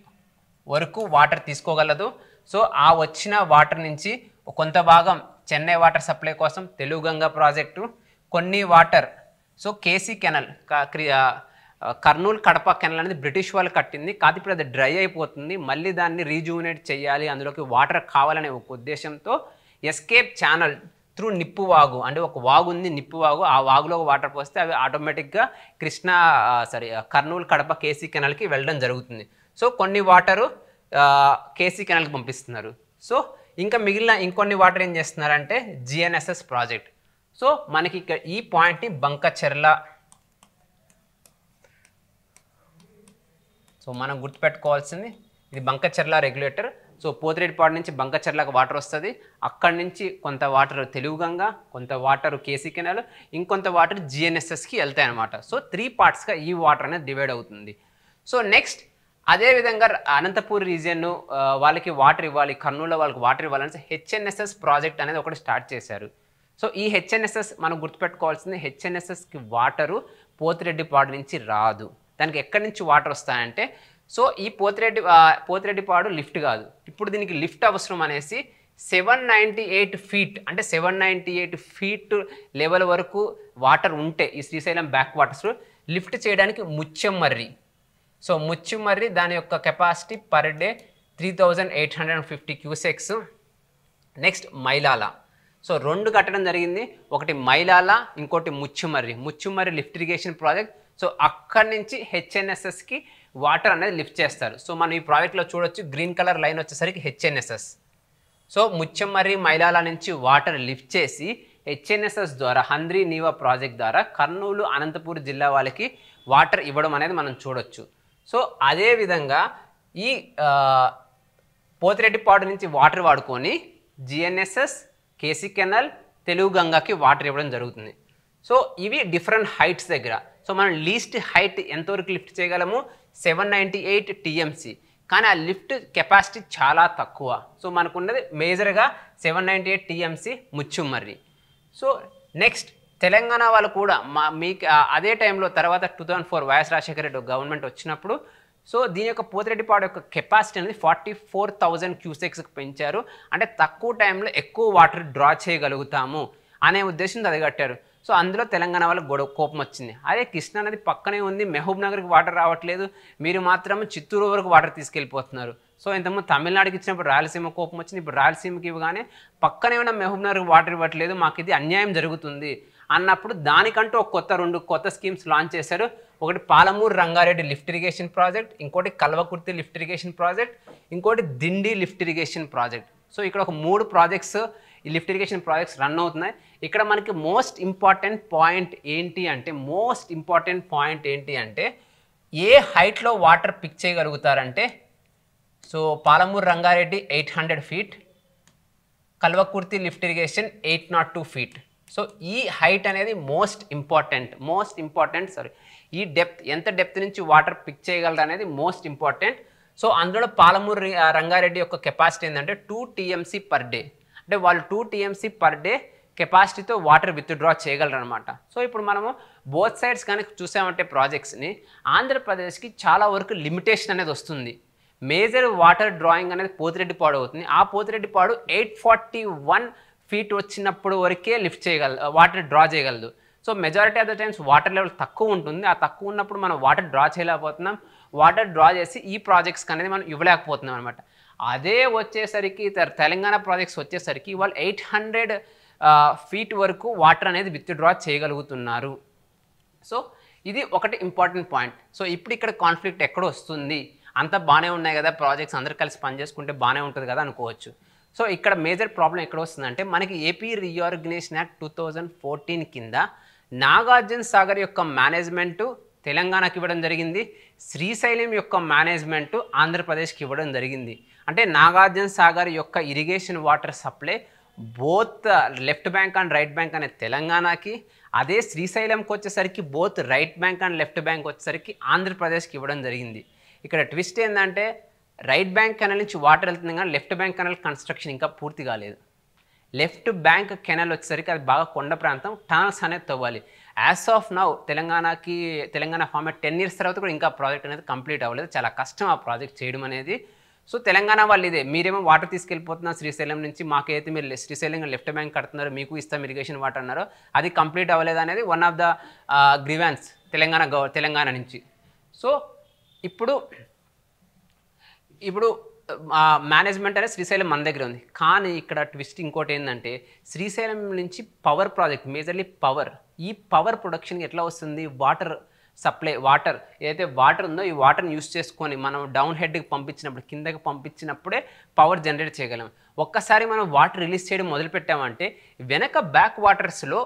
వరకు వాటర్ తీసుకోగలదు సో ఆ వచ్చిన వాటర్ నుంచి కొంత భాగం చెన్నై వాటర్ సప్లై కోసం తెలుగు గంగా ప్రాజెక్టు కొన్ని water so KC canal Kurnool Kadapa canal అనేది బ్రిటిష్ వాళ్ళు కట్టింది కాదు ఇప్పుడు అది డ్రై అయిపోతుంది మళ్ళీ దాన్ని రీజూనేట్ చేయాలి అందులోకి వాటర్ కావాలనే ఒక ఉద్దేశంతో ఎస్కేప్ ఛానల్ త్రూ నిప్పు వాగు అంటే ఒక వాగు ఉంది నిప్పు వాగు ఆ వాగులో వాటర్ పోస్తే అవి ఆటోమేటిక్గా కృష్ణా సారీ కర్నూలు కడప కేసీ కెనల్కి వెళ్ళడం జరుగుతుంది సో కొన్ని వాటరు కేసీ కెనల్కి పంపిస్తున్నారు సో ఇంకా మిగిలిన ఇంకొన్ని వాటర్ ఏం చేస్తున్నారంటే జిఎన్ఎస్ఎస్ ప్రాజెక్ట్ సో మనకి ఇక్కడ ఈ పాయింట్ని బంకచెర్ల సో మనం గుర్తుపెట్టుకోవాల్సింది ఇది బంకచెర్ల రెగ్యులేటర్ సో పోతిరెడ్డిపాడు నుంచి బంకచర్లకు వాటర్ వస్తుంది అక్కడి నుంచి కొంత వాటర్ గంగ కొంత వాటర్ కేసీ కెనాల్ ఇంకొంత వాటర్ జిఎన్ఎస్ఎస్కి వెళ్తాయి అనమాట సో త్రీ పార్ట్స్గా ఈ వాటర్ అనేది డివైడ్ అవుతుంది సో నెక్స్ట్ అదేవిధంగా అనంతపూర్ రీజియన్ వాళ్ళకి వాటర్ ఇవ్వాలి కర్నూలు వాళ్ళకి వాటర్ ఇవ్వాలని హెచ్ఎన్ఎస్ఎస్ ప్రాజెక్ట్ అనేది ఒకటి స్టార్ట్ చేశారు సో ఈ హెచ్ఎన్ఎస్ఎస్ మనం గుర్తుపెట్టుకోవాల్సింది హెచ్ఎన్ఎస్ఎస్కి వాటరు పోతిరెడ్డిపాడు నుంచి రాదు దానికి ఎక్కడి నుంచి వాటర్ వస్తాయంటే సో ఈ పోతిరెడ్డి పోతిరెడ్డిపాడు లిఫ్ట్ కాదు ఇప్పుడు దీనికి లిఫ్ట్ అవసరం అనేసి సెవెన్ నైంటీ ఎయిట్ ఫీట్ అంటే seven ninety eight feet level వరకు వాటర్ ఉంటే ఈ శ్రీశైలం బ్యాక్ వాటర్స్ లిఫ్ట్ చేయడానికి ముచ్చెమ్మర్రి సో ముచ్చెమ్మర్రి దాని యొక్క capacity per day three thousand eight hundred and fifty cusecs next Mylala so రెండు కట్టడం జరిగింది ఒకటి మైలాల ఇంకోటి Muchumarri Muchumarri lift irrigation project so అక్కడి నుంచి హెచ్ఎన్ఎస్ఎస్కి వాటర్ అనేది లిఫ్ట్ చేస్తారు సో మనం ఈ ప్రాజెక్ట్లో చూడొచ్చు గ్రీన్ కలర్ లైన్ వచ్చేసరికి హెచ్ఎన్ఎస్ఎస్ సో ముచ్చమ్మర్రి మైలాల నుంచి వాటర్ లిఫ్ట్ చేసి హెచ్ఎన్ఎస్ఎస్ ద్వారా హంద్రీ నీవా ప్రాజెక్ట్ ద్వారా కర్నూలు అనంతపూర్ జిల్లా వాళ్ళకి వాటర్ ఇవ్వడం అనేది మనం చూడొచ్చు సో అదేవిధంగా ఈ పోతిరెడ్డిపాడు నుంచి వాటర్ వాడుకొని జిఎన్ఎస్ఎస్ కేసీ కెనల్ తెలుగు గంగాకి వాటర్ ఇవ్వడం జరుగుతుంది సో ఇవి డిఫరెంట్ హైట్స్ దగ్గర సో మనం లీస్ట్ హైట్ ఎంతవరకు లిఫ్ట్ చేయగలము సెవెన్ నైంటీ ఎయిట్ టీఎంసీ కానీ ఆ లిఫ్ట్ కెపాసిటీ చాలా తక్కువ సో మనకున్నది మేజర్గా seven ninety eight TMC Muchumarri so next Telangana వాళ్ళు కూడా మా మీకు అదే టైంలో తర్వాత two thousand four YS Rajasekhara Reddy government వచ్చినప్పుడు సో దీని యొక్క పాడు యొక్క కెపాసిటీ అనేది ఫార్టీ ఫోర్ థౌజండ్ క్యూసెక్స్కి పెంచారు అంటే తక్కువ టైంలో ఎక్కువ వాటర్ డ్రా చేయగలుగుతాము అనే ఉద్దేశంతో అది కట్టారు సో అందులో తెలంగాణ వాళ్ళకి గొడవ కోపం వచ్చింది అదే కృష్ణా నది పక్కనే ఉంది మెహబూబ్ నగర్కి వాటర్ రావట్లేదు మీరు మాత్రం చిత్తూరు వరకు వాటర్ తీసుకెళ్ళిపోతున్నారు సో ఇంతకుముందు తమిళనాడుకి ఇచ్చినప్పుడు రాయలసీమ కోపం వచ్చింది ఇప్పుడు రాయలసీమకి ఇవ్వగానే పక్కనే ఉన్న మెహబూబ్ నగర్కి వాటర్ ఇవ్వట్లేదు మాకు ఇది అన్యాయం జరుగుతుంది అన్నప్పుడు దానికంటూ ఒక కొత్త రెండు కొత్త స్కీమ్స్ లాంచ్ చేశారు ఒకటి Palamuru Rangareddy lift irrigation project ఇంకోటి కల్వకుర్తి లిఫ్ట్ ఇరిగేషన్ ప్రాజెక్ట్ ఇంకోటి Dindi lift irrigation project so ఇక్కడ ఒక మూడు ప్రాజెక్ట్స్ ఈ లిఫ్ట్ ఇరిగేషన్ ప్రాజెక్ట్స్ రన్ అవుతున్నాయి ఇక్కడ మనకి మోస్ట్ ఇంపార్టెంట్ పాయింట్ ఏంటి అంటే మోస్ట్ ఇంపార్టెంట్ పాయింట్ ఏంటి అంటే ఏ హైట్లో వాటర్ పిక్ చేయగలుగుతారంటే so Palamuru Rangareddy eight hundred feet Kalwakurthy lift irrigation eight naught two feet so ఈ హైట్ అనేది most important most important sorry ఈ డెప్త్ ఎంత డెప్త్ నుంచి వాటర్ పిక్ చేయగలరు అనేది మోస్ట్ ఇంపార్టెంట్ సో అందులో పాలమూరు రంగారెడ్డి యొక్క కెపాసిటీ ఏంటంటే టూ టీఎంసీ పర్ డే అంటే వాళ్ళు టూ టీఎంసీ పర్ డే కెపాసిటీతో వాటర్ విత్డ్రా చేయగలరనమాట సో ఇప్పుడు మనము బోత్ సైడ్స్ కనుక చూసామంటే ప్రాజెక్ట్స్ని ఆంధ్రప్రదేశ్కి చాలా వరకు లిమిటేషన్ అనేది వస్తుంది మేజర్ వాటర్ డ్రాయింగ్ అనేది పోతిరెడ్డిపాడు అవుతుంది ఆ Pothireddypadu eight forty one feet వచ్చినప్పుడు వరకే లిఫ్ట్ చేయగల వాటర్ డ్రా చేయగలదు so majority of the times water level తక్కువ ఉంటుంది ఆ తక్కువ ఉన్నప్పుడు మనం వాటర్ డ్రా చేయలేకపోతున్నాం వాటర్ డ్రా చేసి ఈ ప్రాజెక్ట్స్ అనేది మనం ఇవ్వలేకపోతున్నాం అనమాట అదే వచ్చేసరికి తెలంగాణ ప్రాజెక్ట్స్ వచ్చేసరికి వాళ్ళు ఎయిట్ హండ్రెడ్ ఫీట్ వరకు వాటర్ అనేది విత్డ్రా చేయగలుగుతున్నారు సో ఇది ఒకటి ఇంపార్టెంట్ పాయింట్ సో ఇప్పుడు ఇక్కడ కాన్ఫ్లిక్ట్ ఎక్కడ వస్తుంది అంతా బాగానే ఉన్నాయి కదా ప్రాజెక్ట్స్ అందరు కలిసి పనిచేసుకుంటే బాగానే ఉంటుంది కదా అనుకోవచ్చు సో ఇక్కడ మేజర్ ప్రాబ్లం ఎక్కడ వస్తుందంటే మనకి AP reorganisation act two thousand fourteen కింద నాగార్జున సాగర్ యొక్క మేనేజ్మెంటు తెలంగాణకి ఇవ్వడం జరిగింది శ్రీశైలం యొక్క మేనేజ్మెంటు ఆంధ్రప్రదేశ్కి ఇవ్వడం జరిగింది అంటే నాగార్జున సాగర్ యొక్క irrigation water supply both left bank and right bank అనే తెలంగాణకి అదే శ్రీశైలంకి వచ్చేసరికి both right bank and left bank వచ్చేసరికి ఆంధ్రప్రదేశ్కి ఇవ్వడం జరిగింది ఇక్కడ ట్విస్ట్ ఏంటంటే రైట్ బ్యాంక్ కెనల్ నుంచి వాటర్ వెళ్తుంది కానీ లెఫ్ట్ బ్యాంక్ కెనల్ కన్స్ట్రక్షన్ ఇంకా పూర్తి కాలేదు లెఫ్ట్ బ్యాంక్ కెనల్ వచ్చేసరికి అది బాగా కొండ ప్రాంతం టనల్స్ అనేది తవ్వాలి యాజ్ ఆఫ్ నౌ తెలంగాణకి తెలంగాణ ఫార్మేట్ టెన్ ఇయర్స్ తర్వాత కూడా ఇంకా ప్రాజెక్ట్ అనేది కంప్లీట్ అవ్వలేదు చాలా కష్టం ఆ ప్రాజెక్ట్ చేయడం అనేది సో తెలంగాణ వాళ్ళు ఇదే మీరేమో వాటర్ తీసుకెళ్ళిపోతున్నా శ్రీశైలం నుంచి మాకైతే మీరు శ్రీశైలం లెఫ్ట్ బ్యాంక్ కడుతున్నారు మీకు ఇస్తాం ఇరిగేషన్ వాటర్ అన్నారు అది కంప్లీట్ అవ్వలేదు అనేది one of the grievance Telangana గవ తెలంగాణ నుంచి సో ఇప్పుడు ఇప్పుడు మేనేజ్మెంట్ అనేది శ్రీశైలం మన దగ్గర ఉంది కానీ ఇక్కడ ట్విస్ట్ ఇంకోటి ఏంటంటే శ్రీశైలం నుంచి పవర్ ప్రాజెక్ట్ మేజర్లీ పవర్ ఈ పవర్ ప్రొడక్షన్కి ఎట్లా వస్తుంది వాటర్ సప్లై వాటర్ ఏదైతే వాటర్ ఉందో ఈ వాటర్ని యూస్ చేసుకొని మనం డౌన్ హెడ్కి పంపించినప్పుడు కిందకి పంపించినప్పుడే పవర్ జనరేట్ చేయగలం ఒక్కసారి మనం వాటర్ రిలీజ్ చేయడం మొదలుపెట్టామంటే వెనక బ్యాక్ వాటర్స్లో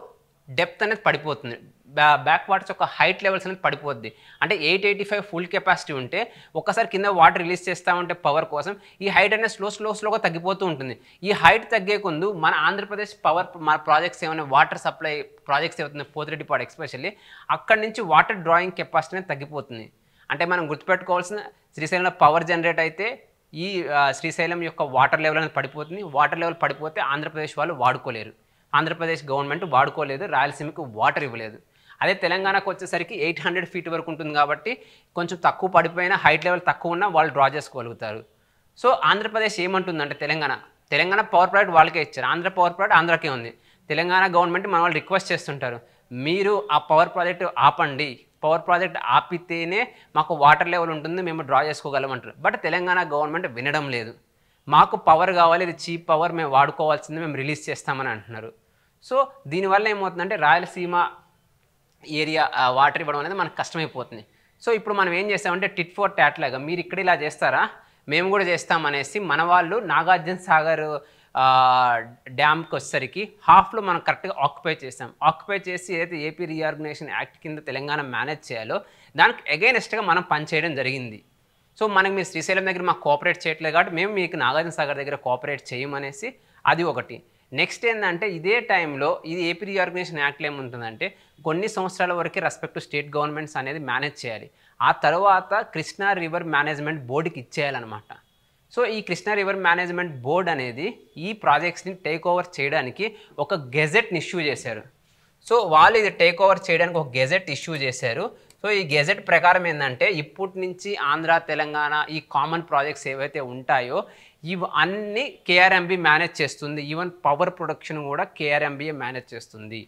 డెప్త్ అనేది పడిపోతుంది బ్యాక్ వాటర్స్ యొక్క హైట్ లెవెల్స్ అనేది పడిపోద్ది అంటే eight eighty five full capacity ఉంటే ఒక్కసారి కింద వాటర్ రిలీజ్ చేస్తూ ఉంటే పవర్ కోసం ఈ హైట్ అనేది స్లో స్లో స్లోగా తగ్గిపోతూ ఉంటుంది ఈ హైట్ తగ్గే ముందు మన ఆంధ్రప్రదేశ్ పవర్ మన ప్రాజెక్ట్స్ ఏమైనా వాటర్ సప్లై ప్రాజెక్ట్స్ ఏమవుతుంది పోతిరెడ్డి పాడు ఎక్స్పెషల్లీ అక్కడ నుంచి వాటర్ డ్రాయింగ్ కెపాసిటీ అనేది తగ్గిపోతుంది అంటే మనం గుర్తుపెట్టుకోవాల్సిన శ్రీశైలంలో పవర్ జనరేట్ అయితే ఈ శ్రీశైలం యొక్క వాటర్ లెవెల్ అనేది పడిపోతుంది వాటర్ లెవెల్ పడిపోతే ఆంధ్రప్రదేశ్ వాళ్ళు వాడుకోలేరు ఆంధ్రప్రదేశ్ గవర్నమెంట్ వాడుకోలేదు రాయలసీమకు వాటర్ ఇవ్వలేదు అదే తెలంగాణకు వచ్చేసరికి ఎయిట్ హండ్రెడ్ ఫీట్ వరకు ఉంటుంది కాబట్టి కొంచెం తక్కువ పడిపోయినా హైట్ లెవెల్ తక్కువ ఉన్నా వాళ్ళు డ్రా చేసుకోగలుగుతారు సో ఆంధ్రప్రదేశ్ ఏమంటుందంటే తెలంగాణ తెలంగాణ పవర్ ప్రాజెక్ట్ వాళ్ళకే ఇచ్చారు ఆంధ్ర పవర్ ప్రాజెక్ట్ ఆంధ్రకే ఉంది తెలంగాణ గవర్నమెంట్ మన వాళ్ళు రిక్వెస్ట్ చేస్తుంటారు మీరు ఆ పవర్ ప్రాజెక్ట్ ఆపండి పవర్ ప్రాజెక్ట్ ఆపితేనే మాకు వాటర్ లెవెల్ ఉంటుంది మేము డ్రా చేసుకోగలమంటారు బట్ తెలంగాణ గవర్నమెంట్ వినడం లేదు మాకు పవర్ కావాలి ఇది చీప్ పవర్ మేము వాడుకోవాల్సింది మేము రిలీజ్ చేస్తామని అంటున్నారు సో దీనివల్ల ఏమవుతుందంటే రాయలసీమ ఏరియా వాటర్ ఇవ్వడం అనేది మనకు కష్టమైపోతుంది సో ఇప్పుడు మనం ఏం చేస్తామంటే టిట్ ఫోర్ ట్యాట్ లాగా మీరు ఇక్కడ ఇలా చేస్తారా మేము కూడా చేస్తామనేసి మన వాళ్ళు నాగార్జున సాగర్ డ్యామ్కి వచ్చేసరికి హాఫ్లో మనం కరెక్ట్గా ఆక్యుపై చేస్తాం ఆక్యుపై చేసి ఏదైతే ఏపీ రీఆర్గనైజేషన్ యాక్ట్ కింద తెలంగాణ మేనేజ్ చేయాలో దానికి అగైనెస్ట్గా మనం పనిచేయడం జరిగింది సో మనకి మీరు శ్రీశైలం దగ్గర మాకు కోఆపరేట్ చేయట్లేదు కాబట్టి మేము మీకు నాగార్జున సాగర్ దగ్గర కోఆపరేట్ చేయమనేసి అది ఒకటి నెక్స్ట్ ఏంటంటే ఇదే టైంలో ఇది ఏపీ రీఆర్గనైజేషన్ యాక్ట్లో ఏముంటుందంటే కొన్ని సంవత్సరాల వరకు రెస్పెక్ట్ స్టేట్ గవర్నమెంట్స్ అనేది మేనేజ్ చేయాలి ఆ తర్వాత కృష్ణా రివర్ మేనేజ్మెంట్ బోర్డుకి ఇచ్చేయాలన్నమాట సో ఈ కృష్ణా రివర్ మేనేజ్మెంట్ బోర్డ్ అనేది ఈ ప్రాజెక్ట్స్ని టేక్ ఓవర్ చేయడానికి ఒక గెజెట్ని ఇష్యూ చేశారు సో వాళ్ళు ఇది టేక్ ఓవర్ చేయడానికి ఒక గెజెట్ ఇష్యూ చేశారు సో ఈ గెజెట్ ప్రకారం ఏంటంటే ఇప్పటి నుంచి ఆంధ్ర తెలంగాణ ఈ కామన్ ప్రాజెక్ట్స్ ఏవైతే ఉంటాయో ఇవి అన్ని కేఆర్ఎంబి మేనేజ్ చేస్తుంది ఈవెన్ పవర్ ప్రొడక్షన్ కూడా కేఆర్ఎంబీఏ మేనేజ్ చేస్తుంది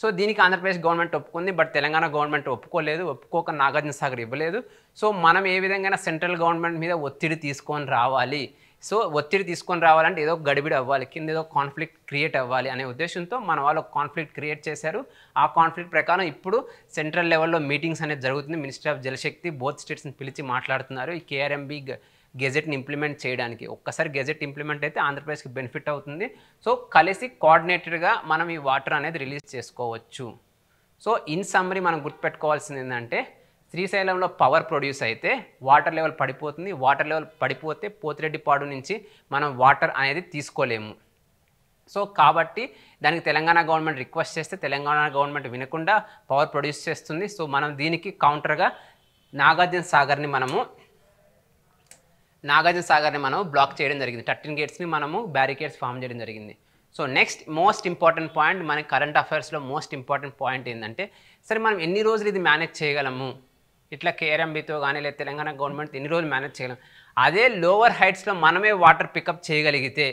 సో దీనికి ఆంధ్రప్రదేశ్ గవర్నమెంట్ ఒప్పుకుంది బట్ తెలంగాణ గవర్నమెంట్ ఒప్పుకోలేదు ఒప్పుకోక నాగార్జున సాగర్ ఇవ్వలేదు సో మనం ఏ విధంగా సెంట్రల్ గవర్నమెంట్ మీద ఒత్తిడి తీసుకొని రావాలి సో ఒత్తిడి తీసుకొని రావాలంటే ఏదో గడిబిడి అవ్వాలి కింద ఏదో కాన్ఫ్లిక్ట్ క్రియేట్ అవ్వాలి అనే ఉద్దేశంతో మన వాళ్ళు కాన్ఫ్లిక్ట్ క్రియేట్ చేశారు ఆ కాన్ఫ్లిక్ట్ ప్రకారం ఇప్పుడు సెంట్రల్ లెవెల్లో మీటింగ్స్ అనేది జరుగుతుంది మినిస్టర్ ఆఫ్ జలశక్తి బోత్ స్టేట్స్ని పిలిచి మాట్లాడుతున్నారు ఈ కేఆర్ఎంబి గెజెట్ని ఇంప్లిమెంట్ చేయడానికి ఒక్కసారి గెజెట్ ఇంప్లిమెంట్ అయితే ఆంధ్రప్రదేశ్కి బెనిఫిట్ అవుతుంది సో కలిసి కోఆర్డినేటెడ్గా మనం ఈ వాటర్ అనేది రిలీజ్ చేసుకోవచ్చు సో ఇన్ సమ్మరీ మనం గుర్తుపెట్టుకోవాల్సింది ఏంటంటే శ్రీశైలంలో పవర్ ప్రొడ్యూస్ అయితే వాటర్ లెవెల్ పడిపోతుంది వాటర్ లెవెల్ పడిపోతే పోతిరెడ్డిపాడు నుంచి మనం వాటర్ అనేది తీసుకోలేము సో కాబట్టి దానికి తెలంగాణ గవర్నమెంట్ రిక్వెస్ట్ చేస్తే తెలంగాణ గవర్నమెంట్ వినకుండా పవర్ ప్రొడ్యూస్ చేస్తుంది సో మనం దీనికి కౌంటర్గా నాగార్జున సాగర్ని మనము నాగార్జున సాగర్ని మనం బ్లాక్ చేయడం జరిగింది థర్టీన్ గేట్స్ని మనము బ్యారికేడ్స్ ఫామ్ చేయడం జరిగింది so next most important point మన కరెంట్ అఫైర్స్లో మోస్ట్ ఇంపార్టెంట్ పాయింట్ ఏంటంటే సరే మనం ఎన్ని రోజులు ఇది మేనేజ్ చేయగలము ఇట్లా కేఆర్ఎంబీతో కానీ లేదా తెలంగాణ గవర్నమెంట్ ఎన్ని రోజులు మేనేజ్ చేయలేం అదే లోవర్ హైట్స్లో మనమే వాటర్ పికప్ చేయగలిగితే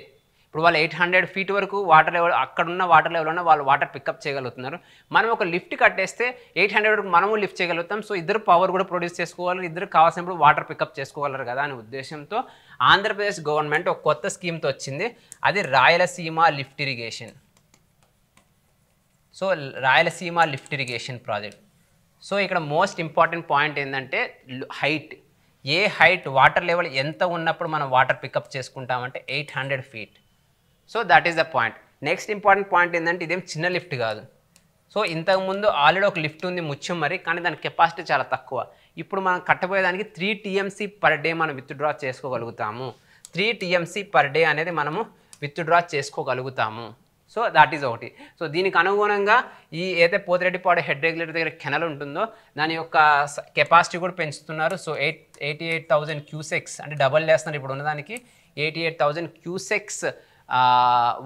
ఇప్పుడు వాళ్ళు ఎయిట్ హండ్రెడ్ ఫీట్ వరకు వాటర్ లెవెల్ అక్కడున్న వాటర్ లెవెల్ ఉన్న వాళ్ళు వాటర్ పికప్ చేయగలుగుతున్నారు మనం ఒక లిఫ్ట్ కట్టేస్తే ఎయిట్ హండ్రెడ్ వరకు మనము లిఫ్ట్ చేయగలుగుతాం సో ఇద్దరు పవర్ కూడా ప్రొడ్యూస్ చేసుకోవాలి ఇద్దరు కావాల్సినప్పుడు వాటర్ పికప్ చేసుకోగలరు కదా అనే ఉద్దేశంతో ఆంధ్రప్రదేశ్ గవర్నమెంట్ ఒక కొత్త స్కీమ్తో వచ్చింది అది Rayalaseema lift irrigation so Rayalaseema lift irrigation project so ఇక్కడ మోస్ట్ ఇంపార్టెంట్ పాయింట్ ఏంటంటే హైట్ ఏ హైట్ వాటర్ లెవెల్ ఎంత ఉన్నప్పుడు మనం వాటర్ పికప్ చేసుకుంటామంటే eight hundred feet so that is the point next important point ఏంటంటే ఇదేం చిన్న లిఫ్ట్ కాదు సో ఇంతకుముందు ఆల్రెడీ ఒక లిఫ్ట్ ఉంది ముత్యం మరి కానీ దాని కెపాసిటీ చాలా తక్కువ ఇప్పుడు మనం కట్టబోయేదానికి త్రీ టీఎంసీ పర్ డే మనం విత్డ్రా చేసుకోగలుగుతాము త్రీ టీఎంసీ పర్ డే అనేది మనము విత్డ్రా చేసుకోగలుగుతాము సో దాట్ ఈజ్ ఒకటి సో దీనికి అనుగుణంగా ఈ ఏదైతే పోతిరెడ్డిపాడు హెడ్ రెగ్యులేటర్ దగ్గర కెనల్ ఉంటుందో దాని యొక్క కెపాసిటీ కూడా పెంచుతున్నారు so eight eighty eight thousand cusecs అంటే డబల్ చేస్తున్నారు ఇప్పుడు ఉన్నదానికి eighty eight thousand cusecs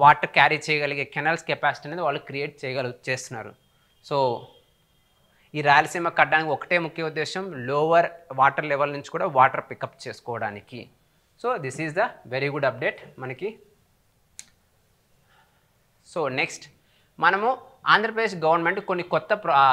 water carry చేయగలిగే కెనల్స్ కెపాసిటీ అనేది వాళ్ళు క్రియేట్ చేయగల చేస్తున్నారు సో ఈ రాయలసీమ కట్టడానికి ఒకటే ముఖ్య ఉద్దేశం లోవర్ వాటర్ లెవెల్ నుంచి కూడా వాటర్ పికప్ చేసుకోవడానికి so this is the very good update మనకి సో నెక్స్ట్ మనము ఆంధ్రప్రదేశ్ గవర్నమెంట్ కొన్ని కొత్త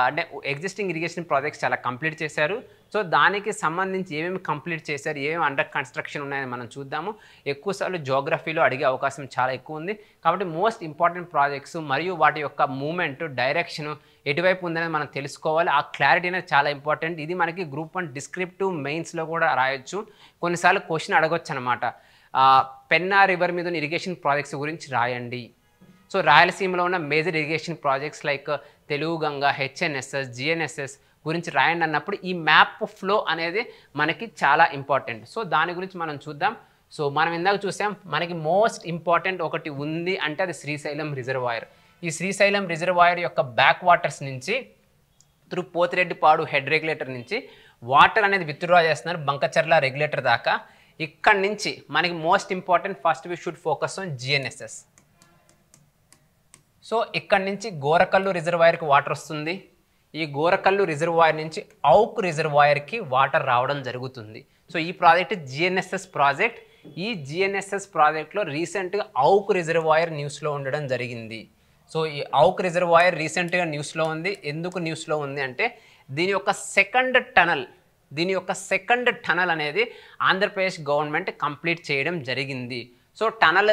అంటే ఎగ్జిస్టింగ్ ఇరిగేషన్ ప్రాజెక్ట్స్ చాలా కంప్లీట్ చేశారు సో దానికి సంబంధించి ఏమేమి కంప్లీట్ చేశారు ఏమేమి అండర్ కన్స్ట్రక్షన్ ఉన్నాయని మనం చూద్దాము ఎక్కువసార్లు జోగ్రఫీలో అడిగే అవకాశం చాలా ఎక్కువ ఉంది కాబట్టి మోస్ట్ ఇంపార్టెంట్ ప్రాజెక్ట్స్ మరియు వాటి యొక్క మూమెంట్ డైరెక్షన్ ఎటువైపు ఉందనేది మనం తెలుసుకోవాలి ఆ క్లారిటీ అనేది చాలా ఇంపార్టెంట్ ఇది మనకి గ్రూప్ వన్ డిస్క్రిప్టివ్ మెయిన్స్లో కూడా రాయొచ్చు కొన్నిసార్లు క్వశ్చన్ అడగొచ్చు అనమాట పెన్నా రివర్ మీద ఇరిగేషన్ ప్రాజెక్ట్స్ గురించి రాయండి సో రాయలసీమలో ఉన్న major irrigation projects like Telugu Ganga HNSS GNSS గురించి రాయండి అన్నప్పుడు ఈ మ్యాప్ ఫ్లో అనేది మనకి చాలా ఇంపార్టెంట్ సో దాని గురించి మనం చూద్దాం సో మనం ఇందాక చూసాం మనకి మోస్ట్ ఇంపార్టెంట్ ఒకటి ఉంది అంటే అది శ్రీశైలం రిజర్వాయర్ ఈ శ్రీశైలం రిజర్వాయర్ యొక్క బ్యాక్ వాటర్స్ నుంచి త్రూ పోతిరెడ్డిపాడు హెడ్ రెగ్యులేటర్ నుంచి వాటర్ అనేది విత్డ్రా చేస్తున్నారు బంకచర్ల రెగ్యులేటర్ దాకా ఇక్కడ నుంచి మనకి most important first we should focus on GNSS so ఇక్కడ నుంచి గోరకల్లు రిజర్వాయర్కి వాటర్ వస్తుంది ఈ గోరకల్లు రిజర్వాయర్ నుంచి ఔక్ రిజర్వాయర్కి వాటర్ రావడం జరుగుతుంది సో ఈ ప్రాజెక్ట్ జిఎన్ఎస్ఎస్ ప్రాజెక్ట్ ఈ జిఎన్ఎస్ఎస్ ప్రాజెక్ట్లో రీసెంట్గా ఔక్ రిజర్వాయర్ న్యూస్లో ఉండడం జరిగింది సో ఈ ఔక్ రిజర్వాయర్ రీసెంట్గా న్యూస్లో ఉంది ఎందుకు న్యూస్లో ఉంది అంటే దీని యొక్క సెకండ్ టనల్ దీని యొక్క సెకండ్ టనల్ అనేది ఆంధ్రప్రదేశ్ గవర్నమెంట్ కంప్లీట్ చేయడం జరిగింది సో టనల్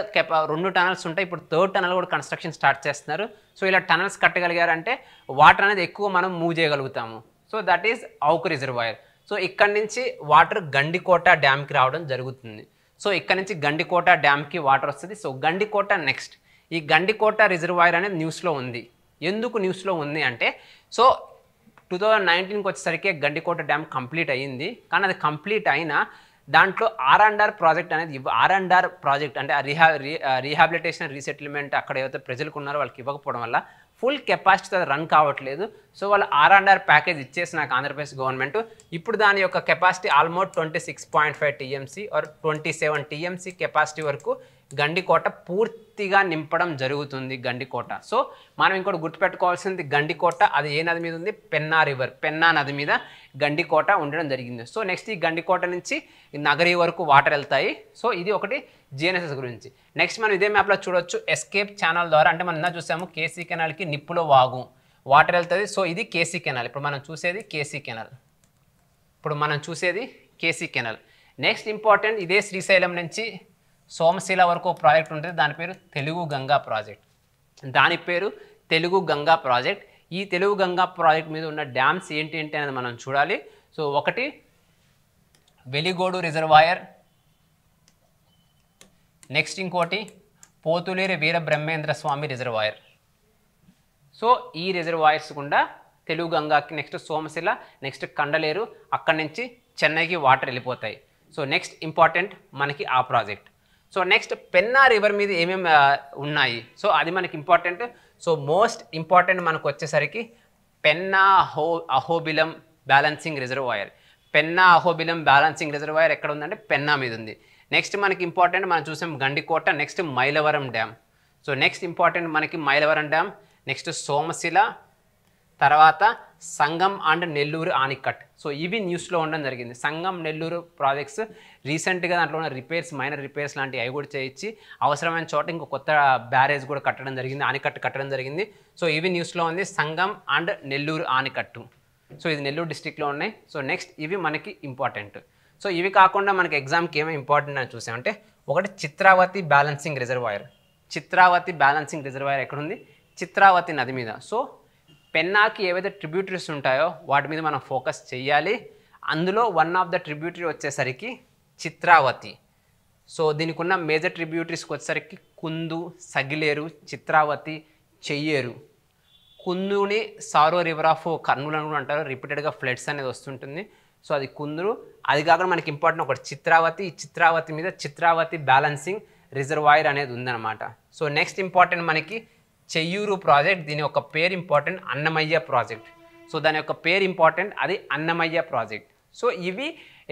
రెండు టనల్స్ ఉంటాయి ఇప్పుడు థర్డ్ టనల్ కూడా కన్స్ట్రక్షన్ స్టార్ట్ చేస్తున్నారు సో ఇలా టనల్స్ కట్టగలిగారంటే వాటర్ అనేది ఎక్కువ మనం మూవ్ చేయగలుగుతాము so that is Avuku reservoir so ఇక్కడ నుంచి వాటర్ గండికోట డ్యామ్కి రావడం జరుగుతుంది సో ఇక్కడ నుంచి గండికోట డ్యామ్కి వాటర్ వస్తుంది సో గండికోట నెక్స్ట్ ఈ గండికోట రిజర్వాయర్ అనేది న్యూస్లో ఉంది ఎందుకు న్యూస్లో ఉంది అంటే సో టూ థౌజండ్ నైన్టీన్కి వచ్చేసరికి గండికోట డ్యామ్ కంప్లీట్ అయ్యింది కానీ అది కంప్లీట్ అయినా దాంట్లో ఆర్ అండ్ ఆర్ ప్రాజెక్ట్ అనేది ఆర్ అండ్ ఆర్ ప్రాజెక్ట్ అంటే రీహా రీహాబిలిటేషన్ రీసెటిల్మెంట్ అక్కడ ఏవైతే ప్రజలకు ఉన్నారో వాళ్ళకి ఇవ్వకపోవడం వల్ల ఫుల్ కెపాసిటీ అది రన్ కావట్లేదు సో వాళ్ళు ఆర్ అండ్ ఆర్ ప్యాకేజ్ ఇచ్చేసి నాకు ఆంధ్రప్రదేశ్ గవర్నమెంట్ ఇప్పుడు దాని యొక్క capacity almost twenty six point five TMC or twenty seven TMC capacity వరకు గండికోట పూర్తిగా నింపడం జరుగుతుంది గండికోట సో మనం ఇంకోటి గుర్తుపెట్టుకోవాల్సింది గండికోట అది ఏ నది మీద ఉంది పెన్నా రివర్ పెన్నా నది మీద గండికోట ఉండడం జరిగింది సో నెక్స్ట్ ఈ గండికోట నుంచి నగరి వరకు వాటర్ వెళ్తాయి సో ఇది ఒకటి జిఎన్ఎస్ఎస్ గురించి నెక్స్ట్ మనం ఇదే మ్యాప్లో చూడొచ్చు ఎస్కేప్ ఛానల్ ద్వారా అంటే మనం ఎన్నో చూసాము కేసీ కెనాల్కి నిప్పులో వాగు వాటర్ వెళ్తుంది సో ఇది కేసీ కెనాల్ ఇప్పుడు మనం చూసేది కేసీ కెనాల్ ఇప్పుడు మనం చూసేది కేసీ కెనాల్ నెక్స్ట్ ఇంపార్టెంట్ ఇదే శ్రీశైలం నుంచి సోమశీల వరకు ప్రాజెక్ట్ ఉంటుంది దాని పేరు తెలుగు గంగా ప్రాజెక్ట్ దాని పేరు తెలుగు గంగా ప్రాజెక్ట్ ఈ తెలుగు గంగా ప్రాజెక్ట్ మీద ఉన్న డ్యామ్స్ ఏంటి ఏంటి అనేది మనం చూడాలి సో ఒకటి వెలిగోడు రిజర్వాయర్ నెక్స్ట్ ఇంకోటి పోతులేరి వీర బ్రహ్మేంద్ర స్వామి రిజర్వాయర్ సో ఈ రిజర్వాయర్స్ గుండా తెలుగు గంగాకి నెక్స్ట్ సోమశిల నెక్స్ట్ కండలేరు అక్కడి నుంచి చెన్నైకి వాటర్ వెళ్ళిపోతాయి సో నెక్స్ట్ ఇంపార్టెంట్ మనకి ఆ project so next Penna river మీద ఏమేమి ఉన్నాయి సో అది మనకి ఇంపార్టెంట్ సో మోస్ట్ ఇంపార్టెంట్ మనకు వచ్చేసరికి పెన్నా అహో Ahobilam balancing reservoir Penna Ahobilam balancing reservoir ఎక్కడ ఉందంటే పెన్నా మీద ఉంది నెక్స్ట్ మనకి ఇంపార్టెంట్ మనం చూసాం Gandikota next Mylavaram dam so next important మనకి మైలవరం డ్యామ్ నెక్స్ట్ సోమశిల తర్వాత Sangam and Nellore anicut so ఇవి న్యూస్లో ఉండడం జరిగింది సంగం నెల్లూరు ప్రాజెక్ట్స్ రీసెంట్గా దాంట్లో ఉన్న రిపేర్స్ మైనర్ రిపేర్స్ లాంటివి అవి కూడా చేయించి అవసరమైన చోట ఇంకో కొత్త బ్యారేజ్ కూడా కట్టడం జరిగింది ఆనికట్టు కట్టడం జరిగింది సో ఇవి న్యూస్లో ఉంది Sangam and Nellore anicut so ఇది నెల్లూరు డిస్టిక్లో ఉన్నాయి సో నెక్స్ట్ ఇవి మనకి ఇంపార్టెంట్ సో ఇవి కాకుండా మనకి ఎగ్జామ్కి ఏమో ఇంపార్టెంట్ అని చూసామంటే ఒకటి Chitravathi balancing reservoir Chitravathi balancing reservoir ఎక్కడుంది చిత్రావతి నది మీద సో పెన్నాకి ఏవైతే ట్రిబ్యూటరీస్ ఉంటాయో వాటి మీద మనం ఫోకస్ చేయాలి అందులో వన్ ఆఫ్ ద ట్రిబ్యూటరీ వచ్చేసరికి చిత్రావతి సో దీనికి ఉన్న మేజర్ ట్రిబ్యూటరీస్కి వచ్చేసరికి కుందు సగిలేరు చిత్రావతి చెయ్యేరు కుందుని సారో రివర్ ఆఫ్ కర్నూలు అని కూడా అంటారు రిపీటెడ్గా ఫ్లడ్స్ అనేది వస్తుంటుంది సో అది కుందురు అది కాకుండా మనకి ఇంపార్టెంట్ ఒకటి చిత్రావతి ఈ చిత్రావతి మీద చిత్రావతి బ్యాలెన్సింగ్ రిజర్వాయర్ అనేది ఉందన్నమాట సో నెక్స్ట్ ఇంపార్టెంట్ మనకి చెయ్యూరు ప్రాజెక్ట్ దీని యొక్క పేరు ఇంపార్టెంట్ అన్నమయ్య ప్రాజెక్ట్ సో దాని యొక్క పేరు ఇంపార్టెంట్ అది అన్నమయ్య ప్రాజెక్ట్ సో ఇవి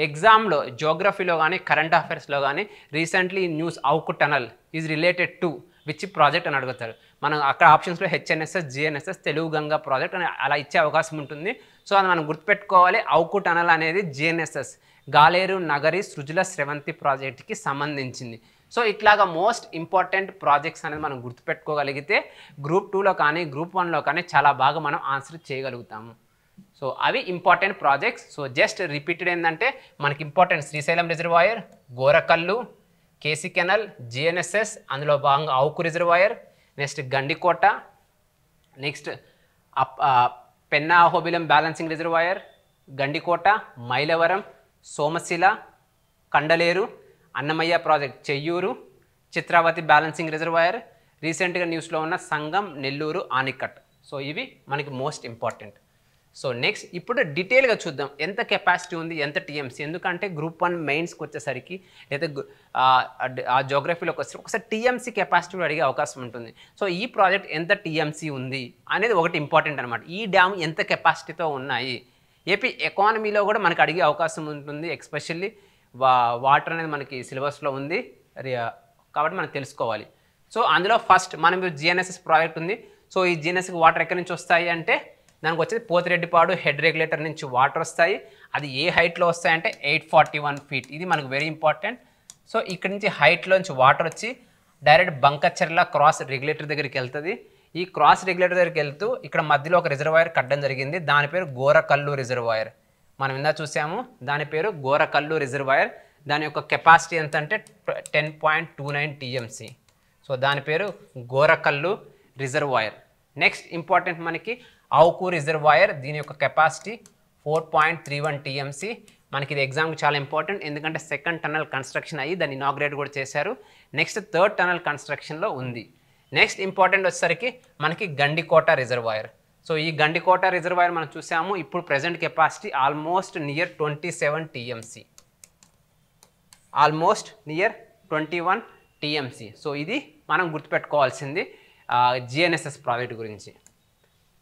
ఎగ్జామ్లో జోగ్రఫీలో కానీ కరెంట్ అఫైర్స్లో కానీ recently news Avuku tunnel is related to which project అని అడుగుతారు మనం అక్కడ ఆప్షన్స్లో HNSS GNSS Telugu Ganga project అని అలా ఇచ్చే అవకాశం ఉంటుంది సో అది మనం గుర్తుపెట్టుకోవాలి అవుకు టనల్ అనేది జిఎన్ఎస్ఎస్ గాలేరు నగరి సృజుల స్రవంతి ప్రాజెక్ట్కి సంబంధించింది సో ఇట్లాగా మోస్ట్ ఇంపార్టెంట్ ప్రాజెక్ట్స్ అనేది మనం గుర్తుపెట్టుకోగలిగితే గ్రూప్ టూలో కానీ గ్రూప్ వన్లో కానీ చాలా బాగా మనం ఆన్సర్ చేయగలుగుతాము సో అవి important projects so just repeated ఏంటంటే మనకి important Srisailam reservoir Gorakallu KC canal GNSS అందులో భాగంగా Avuku reservoir next Gandikota next Penna Ahobilam balancing reservoir Gandikota Mylavaram Somasila Kandaleru Annamayya project Cheyyeru Chitravathi balancing reservoir రీసెంట్గా న్యూస్లో ఉన్న సంగం నెల్లూరు ఆనికట్ సో ఇవి మనకి మోస్ట్ ఇంపార్టెంట్ సో నెక్స్ట్ ఇప్పుడు డీటెయిల్గా చూద్దాం ఎంత కెపాసిటీ ఉంది ఎంత టీఎంసీ ఎందుకంటే గ్రూప్ వన్ మెయిన్స్కి వచ్చేసరికి లేదా ఆ జోగ్రఫీలోకి ఒకసారి ఒకసారి టీఎంసీ కెపాసిటీ అడిగే అవకాశం ఉంటుంది సో ఈ ప్రాజెక్ట్ ఎంత టీఎంసీ ఉంది అనేది ఒకటి ఇంపార్టెంట్ అనమాట ఈ డ్యామ్ ఎంత కెపాసిటీతో ఉన్నాయి ఏపీ ఎకానమీలో కూడా మనకు అడిగే అవకాశం ఉంటుంది ఎక్స్పెషల్లీ వా వాటర్ అనేది మనకి సిలబస్లో ఉంది కాబట్టి మనం తెలుసుకోవాలి సో అందులో ఫస్ట్ మనం జిఎన్ఎస్ఎస్ ప్రాజెక్ట్ ఉంది సో ఈ జిఎన్ఎస్కి వాటర్ ఎక్కడి నుంచి వస్తాయి అంటే దానికి వచ్చేది పోతిరెడ్డిపాడు హెడ్ రెగ్యులేటర్ నుంచి వాటర్ వస్తాయి అది ఏ హైట్లో వస్తాయంటే ఎయిట్ ఫార్టీ వన్ ఫీట్ ఇది మనకు వెరీ ఇంపార్టెంట్ సో ఇక్కడి నుంచి హైట్లోంచి వాటర్ వచ్చి డైరెక్ట్ బంకచెర్ల క్రాస్ రెగ్యులేటర్ దగ్గరికి వెళ్తుంది ఈ క్రాస్ రెగ్యులేటర్ దగ్గరికి వెళ్తూ ఇక్కడ మధ్యలో ఒక రిజర్వాయర్ కట్టడం జరిగింది దాని పేరు గోరకల్లు రిజర్వాయర్ మనం ఇందా చూసాము దాని పేరు గోరకల్లు రిజర్వాయర్ దాని యొక్క కెపాసిటీ ఎంత అంటే ten point two nine TMC so దాని పేరు గోరకల్లు రిజర్వాయర్ నెక్స్ట్ ఇంపార్టెంట్ మనకి ఆవుకు రిజర్వాయర్ దీని యొక్క capacity four point three one TMC మనకి ఇది ఎగ్జామ్కి చాలా ఇంపార్టెంట్ ఎందుకంటే సెకండ్ టనల్ కన్స్ట్రక్షన్ అయ్యి దాన్ని ఇనాగ్రేట్ కూడా చేశారు నెక్స్ట్ థర్డ్ టనల్ కన్స్ట్రక్షన్లో ఉంది నెక్స్ట్ ఇంపార్టెంట్ వచ్చేసరికి మనకి గండికోట రిజర్వాయర్ సో ఈ గండికోట రిజర్వాయర్ మనం చూసాము ఇప్పుడు present capacity almost near twenty seven TMC almost near twenty one TMC so ఇది మనం గుర్తుపెట్టుకోవాల్సింది జిఎన్ఎస్ఎస్ ప్రాజెక్ట్ గురించి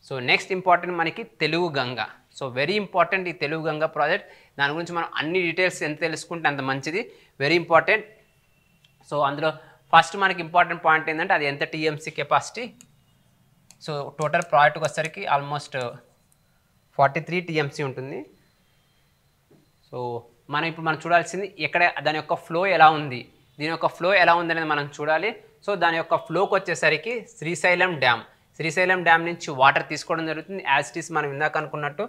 సో నెక్స్ట్ ఇంపార్టెంట్ మనకి Telugu Ganga so very important ఈ తెలుగు గంగ ప్రాజెక్ట్ దాని గురించి మనం అన్ని డీటెయిల్స్ ఎంత తెలుసుకుంటే అంత మంచిది వెరీ ఇంపార్టెంట్ సో అందులో ఫస్ట్ మనకి ఇంపార్టెంట్ పాయింట్ ఏంటంటే అది ఎంత టీఎంసీ కెపాసిటీ సో టోటల్ ప్రోడక్ట్కి వచ్చేసరికి ఆల్మోస్ట్ ఫార్టీ త్రీ టీఎంసీ ఉంటుంది సో మనం ఇప్పుడు మనం చూడాల్సింది ఎక్కడ దాని యొక్క ఫ్లో ఎలా ఉంది దీని యొక్క ఫ్లో ఎలా ఉంది అనేది మనం చూడాలి సో దాని యొక్క ఫ్లోకి వచ్చేసరికి శ్రీశైలం డ్యామ్ శ్రీశైలం డ్యామ్ నుంచి వాటర్ తీసుకోవడం జరుగుతుంది యాజ్ ఇట్ ఈస్ మనం ఇందాక అనుకున్నట్టు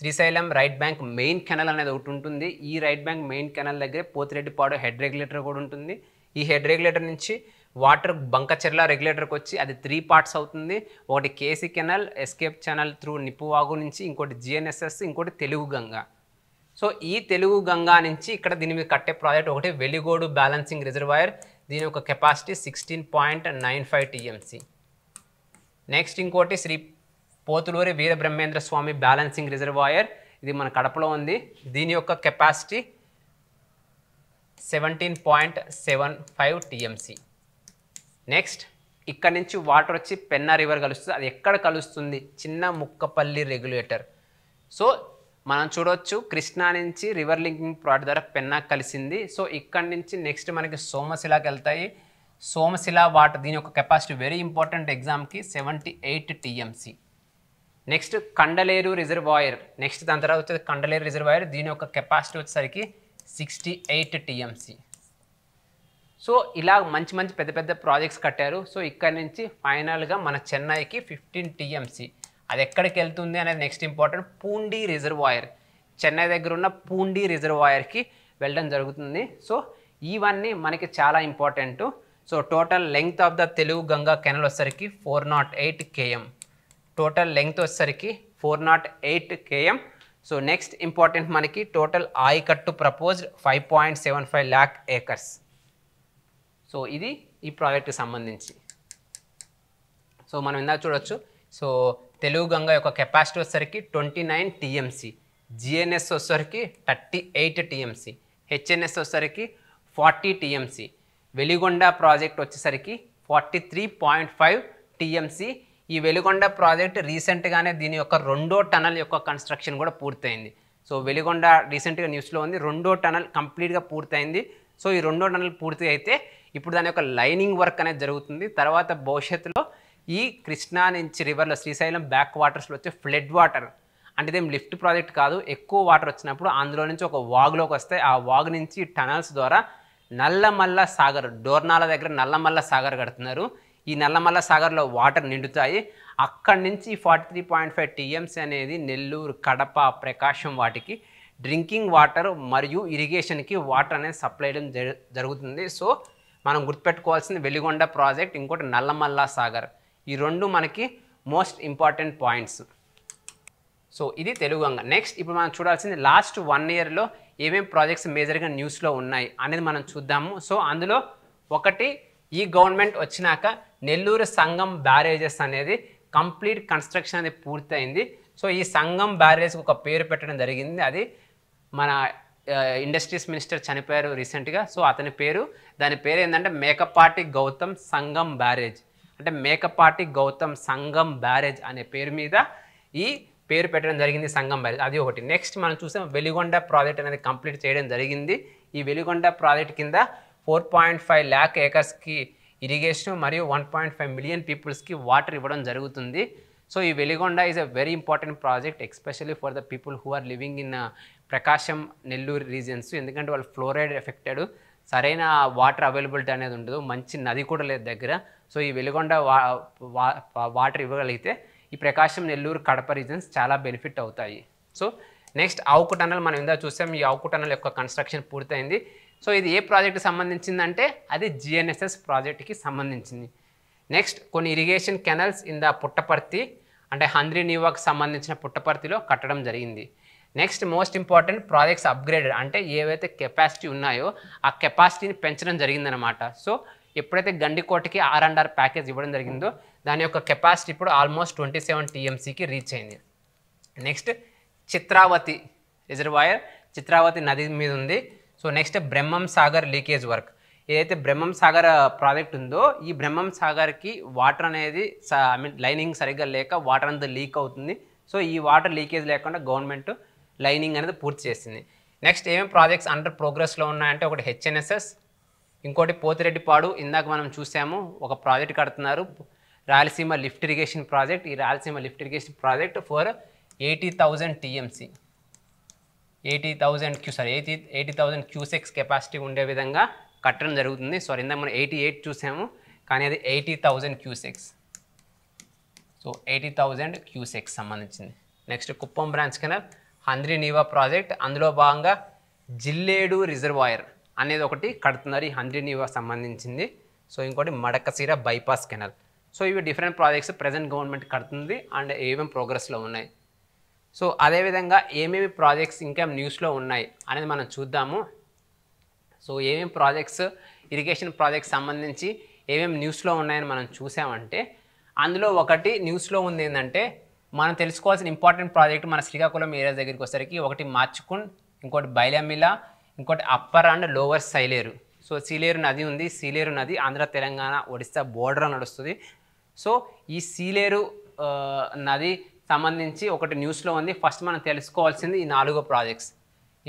Srisailam right bank main canal అనేది ఒకటి ఉంటుంది ఈ రైట్ బ్యాంక్ మెయిన్ కెనల్ దగ్గరే పోతిరెడ్డిపాడు హెడ్ రెగ్యులేటర్ కూడా ఉంటుంది ఈ హెడ్ రెగ్యులేటర్ నుంచి వాటర్ బంకచెర్ల రెగ్యులేటర్కి వచ్చి అది త్రీ పార్ట్స్ అవుతుంది ఒకటి KC canal escape channel through Nippuvagu నుంచి ఇంకోటి జిఎన్ఎస్ఎస్ ఇంకోటి తెలుగు గంగ సో ఈ తెలుగు గంగా నుంచి ఇక్కడ దీని మీద కట్టే ప్రాజెక్ట్ ఒకటి వెలిగోడు బ్యాలెన్సింగ్ రిజర్వాయర్ దీని యొక్క capacity sixteen point nine five TMC next ఇంకోటి శ్రీ పోతులూరి వీరబ్రహ్మేంద్ర స్వామి బ్యాలెన్సింగ్ రిజర్వాయర్ ఇది మన కడపలో ఉంది దీని యొక్క capacity seventeen point seven five TMC next ఇక్కడ నుంచి వాటర్ వచ్చి పెన్నా రివర్ కలుస్తుంది అది ఎక్కడ కలుస్తుంది చిన్న ముక్కపల్లి రెగ్యులేటర్ సో మనం చూడవచ్చు కృష్ణా నుంచి రివర్ లింకింగ్ ప్రాజెక్ట్ ద్వారా పెన్నా కలిసింది సో ఇక్కడ నుంచి నెక్స్ట్ మనకి సోమశిలాకి వెళ్తాయి సోమశిల వాటర్ దీని యొక్క కెపాసిటీ వెరీ ఇంపార్టెంట్ ఎగ్జామ్కి seventy eight TMC next Kandaleru reservoir next దాని తర్వాత వచ్చేది కండలేరు రిజర్వాయర్ దీని యొక్క కెపాసిటీ వచ్చేసరికి సిక్స్టీ ఎయిట్ టీఎంసీ సో ఇలా మంచి మంచి పెద్ద పెద్ద ప్రాజెక్ట్స్ కట్టారు సో ఇక్కడ నుంచి ఫైనల్గా మన చెన్నైకి ఫిఫ్టీన్ టీఎంసీ అది ఎక్కడికి వెళ్తుంది అనేది next important Poondi reservoir Chennai దగ్గర ఉన్న పూండి రిజర్వాయర్కి వెళ్ళడం జరుగుతుంది సో ఇవన్నీ మనకి చాలా important so total length of the Telugu Ganga canal వచ్చేసరికి four nought eight KM total length వచ్చేసరికి four nought eight KM so next important మనకి టోటల్ ఆయకట్టు proposed five point seven five lakh acres so ఇది ఈ ప్రాజెక్ట్కి సంబంధించి సో మనం ఇందాక చూడొచ్చు సో తెలుగు గంగ యొక్క కెపాసిటీ వచ్చేసరికి ట్వంటీ నైన్ టీఎంసీ జిఎన్ఎస్ వచ్చేసరికి థర్టీ ఎయిట్ టీఎంసీ హెచ్ఎన్ఎస్ వచ్చేసరికి ఫార్టీ టీఎంసీ వెలిగొండ ప్రాజెక్ట్ వచ్చేసరికి forty three point five TMC ఈ వెలిగొండ ప్రాజెక్ట్ రీసెంట్గానే దీని యొక్క రెండో టనల్ యొక్క కన్స్ట్రక్షన్ కూడా పూర్తయింది సో వెలిగొండ రీసెంట్గా న్యూస్లో ఉంది రెండో టనల్ కంప్లీట్గా పూర్తయింది సో ఈ రెండో టనల్ పూర్తి అయితే ఇప్పుడు దాని యొక్క లైనింగ్ వర్క్ అనేది జరుగుతుంది తర్వాత భవిష్యత్తులో ఈ కృష్ణా నుంచి రివర్లో శ్రీశైలం బ్యాక్ వాటర్స్లో వచ్చే ఫ్లడ్ వాటర్ అంటే ఇదేం లిఫ్ట్ ప్రాజెక్ట్ కాదు ఎక్కువ వాటర్ వచ్చినప్పుడు అందులో నుంచి ఒక వాగులోకి వస్తాయి ఆ వాగు నుంచి టనల్స్ ద్వారా నల్లమల్ల సాగర్ డోర్నాల దగ్గర నల్లమల్ల సాగర్ కడుతున్నారు ఈ నల్లమల్ల సాగర్లో వాటర్ నిండుతాయి అక్కడి నుంచి forty three point five TMC అనేది నెల్లూరు కడప ప్రకాశం వాటికి డ్రింకింగ్ వాటర్ మరియు ఇరిగేషన్కి వాటర్ అనేది సప్లై చేయడం జరుగుతుంది సో మనం గుర్తుపెట్టుకోవాల్సింది వెలిగొండ ప్రాజెక్ట్ ఇంకోటి నల్లమల్లా సాగర్ ఈ రెండు మనకి మోస్ట్ ఇంపార్టెంట్ పాయింట్స్ సో ఇది గంగ నెక్స్ట్ ఇప్పుడు మనం చూడాల్సింది లాస్ట్ వన్ ఇయర్లో ఏమేం ప్రాజెక్ట్స్ మేజర్గా న్యూస్లో ఉన్నాయి అనేది మనం చూద్దాము సో అందులో ఒకటి ఈ గవర్నమెంట్ వచ్చినాక నెల్లూరు సంఘం బ్యారేజెస్ అనేది కంప్లీట్ కన్స్ట్రక్షన్ అనేది పూర్తయింది సో ఈ సంఘం బ్యారేజ్కి ఒక పేరు పెట్టడం జరిగింది అది మన ఇండస్ట్రీస్ మినిస్టర్ చనిపోయారు రీసెంట్గా సో అతని పేరు దాని పేరు ఏంటంటే మేకపాటి గౌతమ్ సంగం బ్యారేజ్ అంటే మేకపాటి గౌతమ్ సంగం బ్యారేజ్ అనే పేరు మీద ఈ పేరు పెట్టడం జరిగింది సంగం బ్యారేజ్ అది ఒకటి నెక్స్ట్ మనం చూసాం వెలిగొండ ప్రాజెక్ట్ అనేది కంప్లీట్ చేయడం జరిగింది ఈ వెలిగొండ ప్రాజెక్ట్ కింద ఫోర్ పాయింట్ ఫైవ్ ల్యాక్ ఏకర్స్కి ఇరిగేషన్ మరియు వన్ పాయింట్ ఫైవ్ మిలియన్ పీపుల్స్కి వాటర్ ఇవ్వడం జరుగుతుంది సో ఈ Veligonda is a very important project especially for the people who are living in Prakasam Nellore regions ఎందుకంటే వాళ్ళు ఫ్లోరైడ్ ఎఫెక్టెడ్ సరైన వాటర్ అవైలబిలిటీ అనేది ఉండదు మంచి నది కూడా లేదు దగ్గర సో ఈ వెలుగొండ వాటర్ ఇవ్వగలిగితే ఈ ప్రకాశం నెల్లూరు కడప రీజన్స్ చాలా బెనిఫిట్ అవుతాయి సో నెక్స్ట్ ఆవుకు టనల్ మనం ఇందా చూసాం ఈ ఆవుకు టనల్ యొక్క కన్స్ట్రక్షన్ పూర్తయింది సో ఇది ఏ ప్రాజెక్ట్కి సంబంధించిందంటే అది జిఎన్ఎస్ఎస్ ప్రాజెక్ట్కి సంబంధించింది నెక్స్ట్ కొన్ని ఇరిగేషన్ కెనల్స్ ఇందా పుట్టపర్తి అంటే హంద్రీ నీవాకు సంబంధించిన పుట్టపర్తిలో కట్టడం జరిగింది next most important projects upgraded అంటే ఏవైతే కెపాసిటీ ఉన్నాయో ఆ కెపాసిటీని పెంచడం జరిగిందనమాట సో ఎప్పుడైతే గండికోటకి ఆర్ అండ్ ఆర్ ప్యాకేజ్ ఇవ్వడం జరిగిందో దాని యొక్క కెపాసిటీ ఇప్పుడు ఆల్మోస్ట్ ట్వంటీ సెవెన్ టీఎంసీకి రీచ్ అయింది నెక్స్ట్ చిత్రావతి రిజర్వాయర్ చిత్రావతి నది మీద ఉంది so next Brahmam Sagar leakage work ఏదైతే బ్రహ్మం సాగర్ ప్రాజెక్ట్ ఉందో ఈ బ్రహ్మం సాగర్కి వాటర్ అనేది ఐ మీన్ లైనింగ్ సరిగ్గా లేక వాటర్ అంతా లీక్ అవుతుంది సో ఈ వాటర్ లీకేజ్ లేకుండా గవర్నమెంట్ లైనింగ్ అనేది పూర్తి చేసింది నెక్స్ట్ ఏమేమి ప్రాజెక్ట్స్ అండర్ ప్రోగ్రెస్లో ఉన్నాయంటే ఒకటి హెచ్ఎన్ఎస్ఎస్ ఇంకోటి పోతిరెడ్డిపాడు ఇందాక మనం చూసాము ఒక ప్రాజెక్ట్ కడుతున్నారు రాయలసీమ లిఫ్ట్ ఇరిగేషన్ ప్రాజెక్ట్ ఈ Rayalaseema lift irrigation project for eighty thousand TMC eighty thousand cu sorry eighty eighty thousand cusecs capacity ఉండే విధంగా కట్టడం జరుగుతుంది సారీ ఇందాక మనం ఎయిటీ ఎయిట్ చూసాము కానీ అది eighty thousand cusecs so eighty thousand cusecs సంబంధించింది నెక్స్ట్ కుప్పం బ్రాంచ్ కింద హంద్రి నీవా ప్రాజెక్ట్ అందులో భాగంగా జిల్లేడు రిజర్వాయర్ అనేది ఒకటి కడుతున్నారు ఈ హంద్రి నీవా సంబంధించింది సో ఇంకోటి మడకసీర బైపాస్ కెనల్ సో ఇవి డిఫరెంట్ ప్రాజెక్ట్స్ ప్రజెంట్ గవర్నమెంట్ కడుతుంది అండ్ ఏమేమి ప్రోగ్రెస్లో ఉన్నాయి సో అదేవిధంగా ఏమేమి ప్రాజెక్ట్స్ ఇంకా న్యూస్లో ఉన్నాయి అనేది మనం చూద్దాము సో ఏమేమి ప్రాజెక్ట్స్ ఇరిగేషన్ ప్రాజెక్ట్స్ సంబంధించి ఏమేమి న్యూస్లో ఉన్నాయని మనం చూసామంటే అందులో ఒకటి న్యూస్లో ఉంది ఏంటంటే మనం తెలుసుకోవాల్సిన ఇంపార్టెంట్ ప్రాజెక్ట్ మన శ్రీకాకుళం ఏరియా దగ్గరికి వచ్చేసరికి ఒకటి మార్చుకుండ్ ఇంకోటి బైలమిల ఇంకోటి upper and lower Sileru so Sileru నది ఉంది సీలేరు నది ఆంధ్ర తెలంగాణ ఒడిస్సా బోర్డర్ నడుస్తుంది సో ఈ సీలేరు నది సంబంధించి ఒకటి న్యూస్లో ఉంది ఫస్ట్ మనం తెలుసుకోవాల్సింది ఈ నాలుగు ప్రాజెక్ట్స్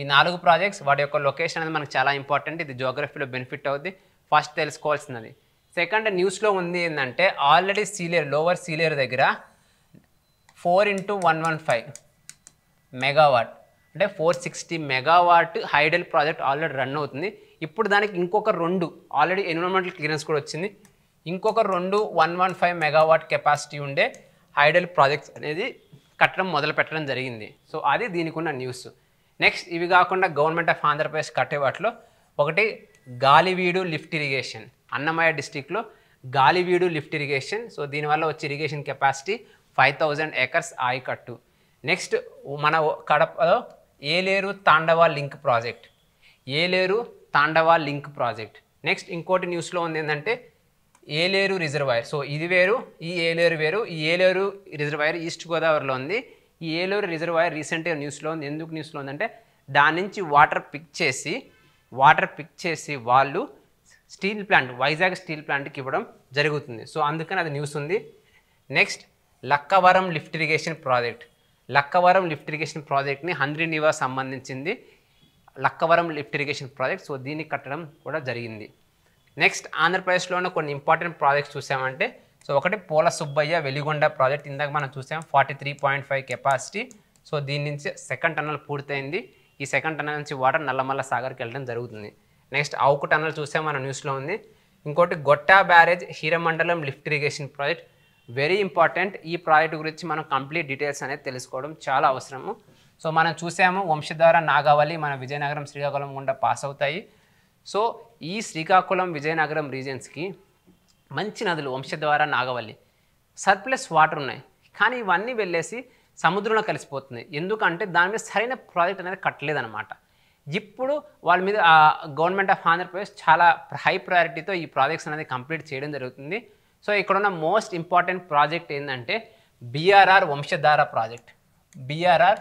ఈ నాలుగు ప్రాజెక్ట్స్ వాటి యొక్క లొకేషన్ అనేది మనకు చాలా ఇంపార్టెంట్ ఇది జోగ్రఫీలో బెనిఫిట్ అవుద్ది ఫస్ట్ తెలుసుకోవాల్సినది సెకండ్ న్యూస్లో ఉంది ఏంటంటే ఆల్రెడీ సీలేరు లోవర్ సీలేరు దగ్గర four into one one five megawatt అంటే four sixty megawatt hydel project already run అవుతుంది ఇప్పుడు దానికి ఇంకొక రెండు ఆల్రెడీ ఎన్విరాన్మెంటల్ క్లియరెన్స్ కూడా వచ్చింది ఇంకొక రెండు one one five megawatt capacity ఉండే హైడల్ ప్రాజెక్ట్స్ అనేది కట్టడం మొదలు పెట్టడం జరిగింది సో అది దీనికి ఉన్న న్యూస్ నెక్స్ట్ ఇవి కాకుండా గవర్నమెంట్ ఆఫ్ ఆంధ్రప్రదేశ్ కట్టే వాటిలో ఒకటి గాలివీడు లిఫ్ట్ ఇరిగేషన్ అన్నమయ్య డిస్టిక్లో గాలివీడు లిఫ్ట్ ఇరిగేషన్ సో దీనివల్ల వచ్చే irrigation capacity five thousand acres ఆయకట్టు నెక్స్ట్ మన కడపలో Yeleru Tandava link project Yeleru Tandava link project next ఇంకోటి న్యూస్లో ఉంది ఏంటంటే ఏలేరు రిజర్వాయర్ సో ఇది వేరు ఈ ఏలేరు వేరు ఈ ఏలేరు రిజర్వాయర్ ఈస్ట్ గోదావరిలో ఉంది ఈ ఏలేరు రిజర్వాయర్ రీసెంట్గా న్యూస్లో ఉంది ఎందుకు న్యూస్లో ఉందంటే దాని నుంచి వాటర్ పిక్ చేసి వాటర్ పిక్ చేసి వాళ్ళు స్టీల్ ప్లాంట్ వైజాగ్ స్టీల్ ప్లాంట్కి ఇవ్వడం జరుగుతుంది సో అందుకని అది న్యూస్ ఉంది next Lakkavaram lift irrigation project Lakkavaram lift irrigation ప్రాజెక్ట్ని హంద్రి నివా సంబంధించింది Lakkavaram lift irrigation project so దీన్ని కట్టడం కూడా జరిగింది నెక్స్ట్ ఆంధ్రప్రదేశ్లోనే కొన్ని ఇంపార్టెంట్ ప్రాజెక్ట్స్ చూసామంటే సో ఒకటి పూల సుబ్బయ్య వెలిగొండ ప్రాజెక్ట్ ఇందాక మనం చూసాం forty three point five capacity so దీని నుంచి సెకండ్ టన్నల్ పూర్తయింది ఈ సెకండ్ టన్నల్ నుంచి వాటర్ నల్లమల్ల సాగర్కి వెళ్ళడం జరుగుతుంది నెక్స్ట్ అవుకు టన్నల్ చూసాం మన న్యూస్లో ఉంది ఇంకోటి Gotta barrage Hiramandalam lift irrigation project very important ఈ ప్రాజెక్ట్ గురించి మనం కంప్లీట్ డీటెయిల్స్ అనేది తెలుసుకోవడం చాలా అవసరము సో మనం చూసాము వంశధార నాగావళి మన విజయనగరం శ్రీకాకుళం గుండా పాస్ అవుతాయి సో ఈ శ్రీకాకుళం విజయనగరం రీజన్స్కి మంచి నదులు వంశధార నాగవల్లి సర్ప్లస్ వాటర్ ఉన్నాయి కానీ ఇవన్నీ వెళ్ళేసి సముద్రంలో కలిసిపోతుంది ఎందుకంటే దాని మీద సరైన ప్రాజెక్ట్ అనేది కట్టలేదన్నమాట ఇప్పుడు వాళ్ళ మీద గవర్నమెంట్ ఆఫ్ ఆంధ్రప్రదేశ్ చాలా హై ప్రయారిటీతో ఈ ప్రాజెక్ట్స్ అనేది కంప్లీట్ చేయడం జరుగుతుంది సో ఇక్కడ ఉన్న మోస్ట్ ఇంపార్టెంట్ ప్రాజెక్ట్ ఏంటంటే BRR Vamsadhara project BRR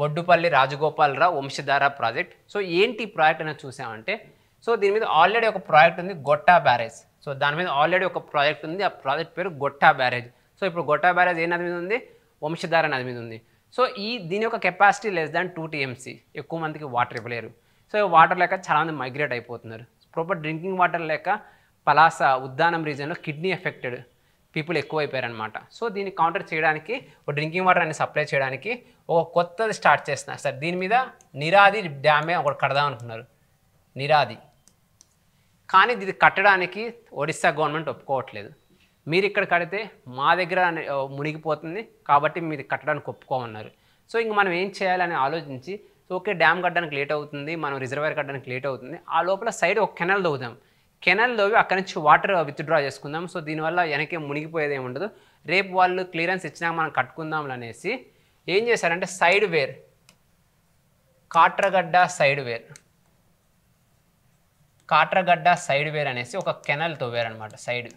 Boddupalli Rajagopalarao Vamsadhara project so ఏంటి ప్రాజెక్ట్ అనేది చూసామంటే సో దీని మీద ఆల్రెడీ ఒక ప్రాజెక్ట్ ఉంది గొట్టా బ్యారేజ్ సో దాని మీద ఆల్రెడీ ఒక ప్రాజెక్ట్ ఉంది ఆ ప్రాజెక్ట్ పేరు గొట్టా బ్యారేజ్ సో ఇప్పుడు గొట్టా బ్యారేజ్ ఏ నది మీద ఉంది వంశధార నది మీద ఉంది సో ఈ దీని యొక్క capacity less than two TMC ఎక్కువ మందికి వాటర్ ఇవ్వలేరు సో వాటర్ లేక చాలామంది మైగ్రేట్ అయిపోతున్నారు ప్రాపర్ డ్రింకింగ్ వాటర్ లేక పలాస ఉద్దానం రీజన్లో కిడ్నీ ఎఫెక్టెడ్ పీపుల్ ఎక్కువైపోయారనమాట సో దీన్ని కౌంటర్ చేయడానికి ఒక డ్రింకింగ్ వాటర్ అనేది సప్లై చేయడానికి ఒక కొత్తది స్టార్ట్ చేస్తున్నారు సార్ దీని మీద నిరాది డ్యామే ఒకటి కడదాం అనుకున్నారు నిరాది కానీ ఇది కట్టడానికి ఒడిస్సా గవర్నమెంట్ ఒప్పుకోవట్లేదు మీరు ఇక్కడ కడితే మా దగ్గర మునిగిపోతుంది కాబట్టి మీరు కట్టడానికి ఒప్పుకోమన్నారు సో ఇంక మనం ఏం చేయాలని ఆలోచించి ఓకే డ్యామ్ కట్టడానికి లేట్ అవుతుంది మనం రిజర్వాయర్ కట్టడానికి లేట్ అవుతుంది ఆ లోపల సైడ్ ఒక కెనల్ దవ్వుదాం కెనల్ కెనాల్లోవి అక్కడి నుంచి వాటర్ విత్డ్రా చేసుకుందాం సో దీనివల్ల వెనకే మునిగిపోయేది ఏమి ఉండదు రేపు వాళ్ళు క్లియరెన్స్ ఇచ్చినా మనం కట్టుకుందాం అనేసి ఏం చేశారంటే side weir Katragadda side weir Katragadda side weir అనేసి ఒక కెనల్ కెనాల్ అనమాట సైడ్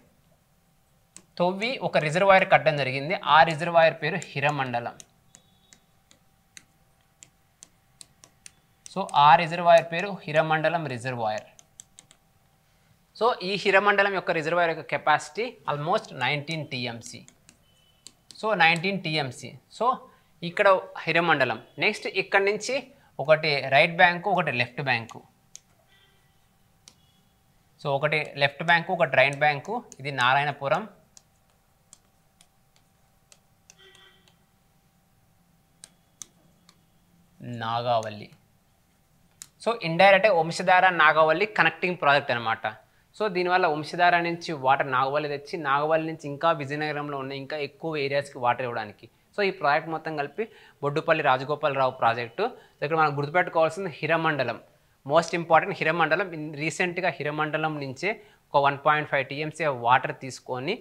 తవ్వి ఒక రిజర్వాయర్ కట్టడం జరిగింది ఆ రిజర్వాయర్ పేరు హిరమండలం సో ఆ రిజర్వాయర్ పేరు హిరమండలం రిజర్వాయర్ సో ఈ హిరమండలం యొక్క రిజర్వాయర్ యొక్క capacity almost nineteen TMC so nineteen TMC so ఇక్కడ హిరమండలం నెక్స్ట్ ఇక్కడ నుంచి ఒకటి రైట్ బ్యాంకు ఒకటి లెఫ్ట్ బ్యాంకు సో ఒకటి లెఫ్ట్ బ్యాంకు ఒకటి రైట్ బ్యాంకు ఇది నారాయణపురం నాగావల్లి సో ఇండైరెక్ట్గా వంశధార నాగావల్లి కనెక్టింగ్ ప్రాజెక్ట్ అనమాట సో దీనివల్ల వంశధార నుంచి వాటర్ నాగవల్లి తెచ్చి నాగవల్లి నుంచి ఇంకా విజయనగరంలో ఉన్న ఇంకా ఎక్కువ ఏరియాస్కి వాటర్ ఇవ్వడానికి సో ఈ ప్రాజెక్ట్ మొత్తం కలిపి బొడ్డుపల్లి రాజగోపాలరావు ప్రాజెక్టు ఇక్కడ మనం గుర్తుపెట్టుకోవాల్సింది హిరమండలం మోస్ట్ ఇంపార్టెంట్ హిరమండలం రీసెంట్గా హిరమండలం నుంచే ఒక one point five TMC water తీసుకొని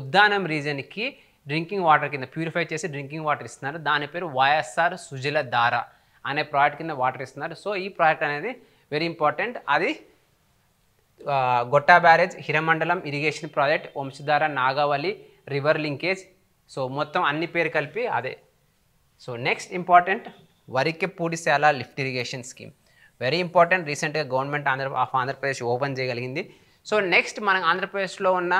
ఉద్దానం రీజన్కి డ్రింకింగ్ వాటర్ కింద ప్యూరిఫై చేసి డ్రింకింగ్ వాటర్ ఇస్తున్నారు దాని పేరు వైఎస్ఆర్ సుజల ధార అనే ప్రాజెక్ట్ కింద వాటర్ ఇస్తున్నారు సో ఈ ప్రాజెక్ట్ అనేది వెరీ ఇంపార్టెంట్ అది Gotta barrage Hiramandalam irrigation project Vamsadhara Nagavali river linkage so మొత్తం అన్ని పేరు కలిపి అదే so next important Varikapudisela lift irrigation scheme very important రీసెంట్గా government Andhra of Andhra Pradesh open చేయగలిగింది సో నెక్స్ట్ మనం ఆంధ్రప్రదేశ్లో ఉన్న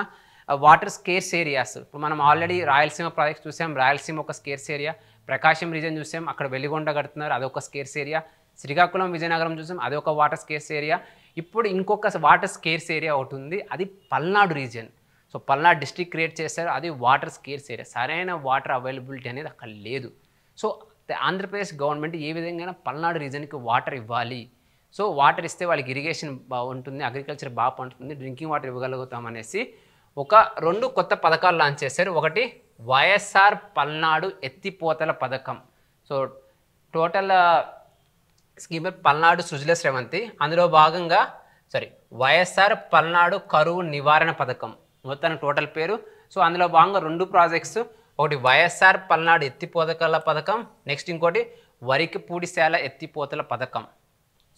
వాటర్ స్కేర్స్ ఏరియాస్ ఇప్పుడు మనం ఆల్రెడీ రాయలసీమ ప్రాజెక్ట్ చూసాం రాయలసీమ ఒక స్కేర్స్ ఏరియా ప్రకాశం రీజన్ చూసాం అక్కడ వెలిగొండ కడుతున్నారు అదొక స్కేర్స్ ఏరియా శ్రీకాకుళం విజయనగరం చూసాం అదొక వాటర్ స్కేర్స్ ఏరియా ఇప్పుడు ఇంకొక వాటర్ స్కేర్స్ ఏరియా ఒకటి ఉంది అది Palnadu region so Palnadu district create చేస్తారు అది వాటర్ స్కేర్స్ ఏరియా సరైన వాటర్ అవైలబిలిటీ అనేది అక్కడ లేదు సో ఆంధ్రప్రదేశ్ గవర్నమెంట్ ఏ విధంగా పల్నాడు రీజన్కి వాటర్ ఇవ్వాలి సో వాటర్ ఇస్తే వాళ్ళకి ఇరిగేషన్ బాగుంటుంది అగ్రికల్చర్ బాగా పండుతుంది డ్రింకింగ్ వాటర్ ఇవ్వగలుగుతాం అనేసి ఒక రెండు కొత్త పథకాలు లాంచ్ చేశారు ఒకటి వైఎస్ఆర్ పల్నాడు ఎత్తిపోతల పథకం సో టోటల్ స్కీమర్ పల్నాడు సుజల శ్రవంతి అందులో భాగంగా సారీ వైఎస్ఆర్ పల్నాడు కరువు నివారణ పథకం మొత్తానికి టోటల్ పేరు సో అందులో భాగంగా రెండు ప్రాజెక్ట్స్ ఒకటి వైఎస్ఆర్ పల్నాడు ఎత్తిపోతకల పథకం నెక్స్ట్ ఇంకోటి వరికి పూడిశాల ఎత్తిపోతల పథకం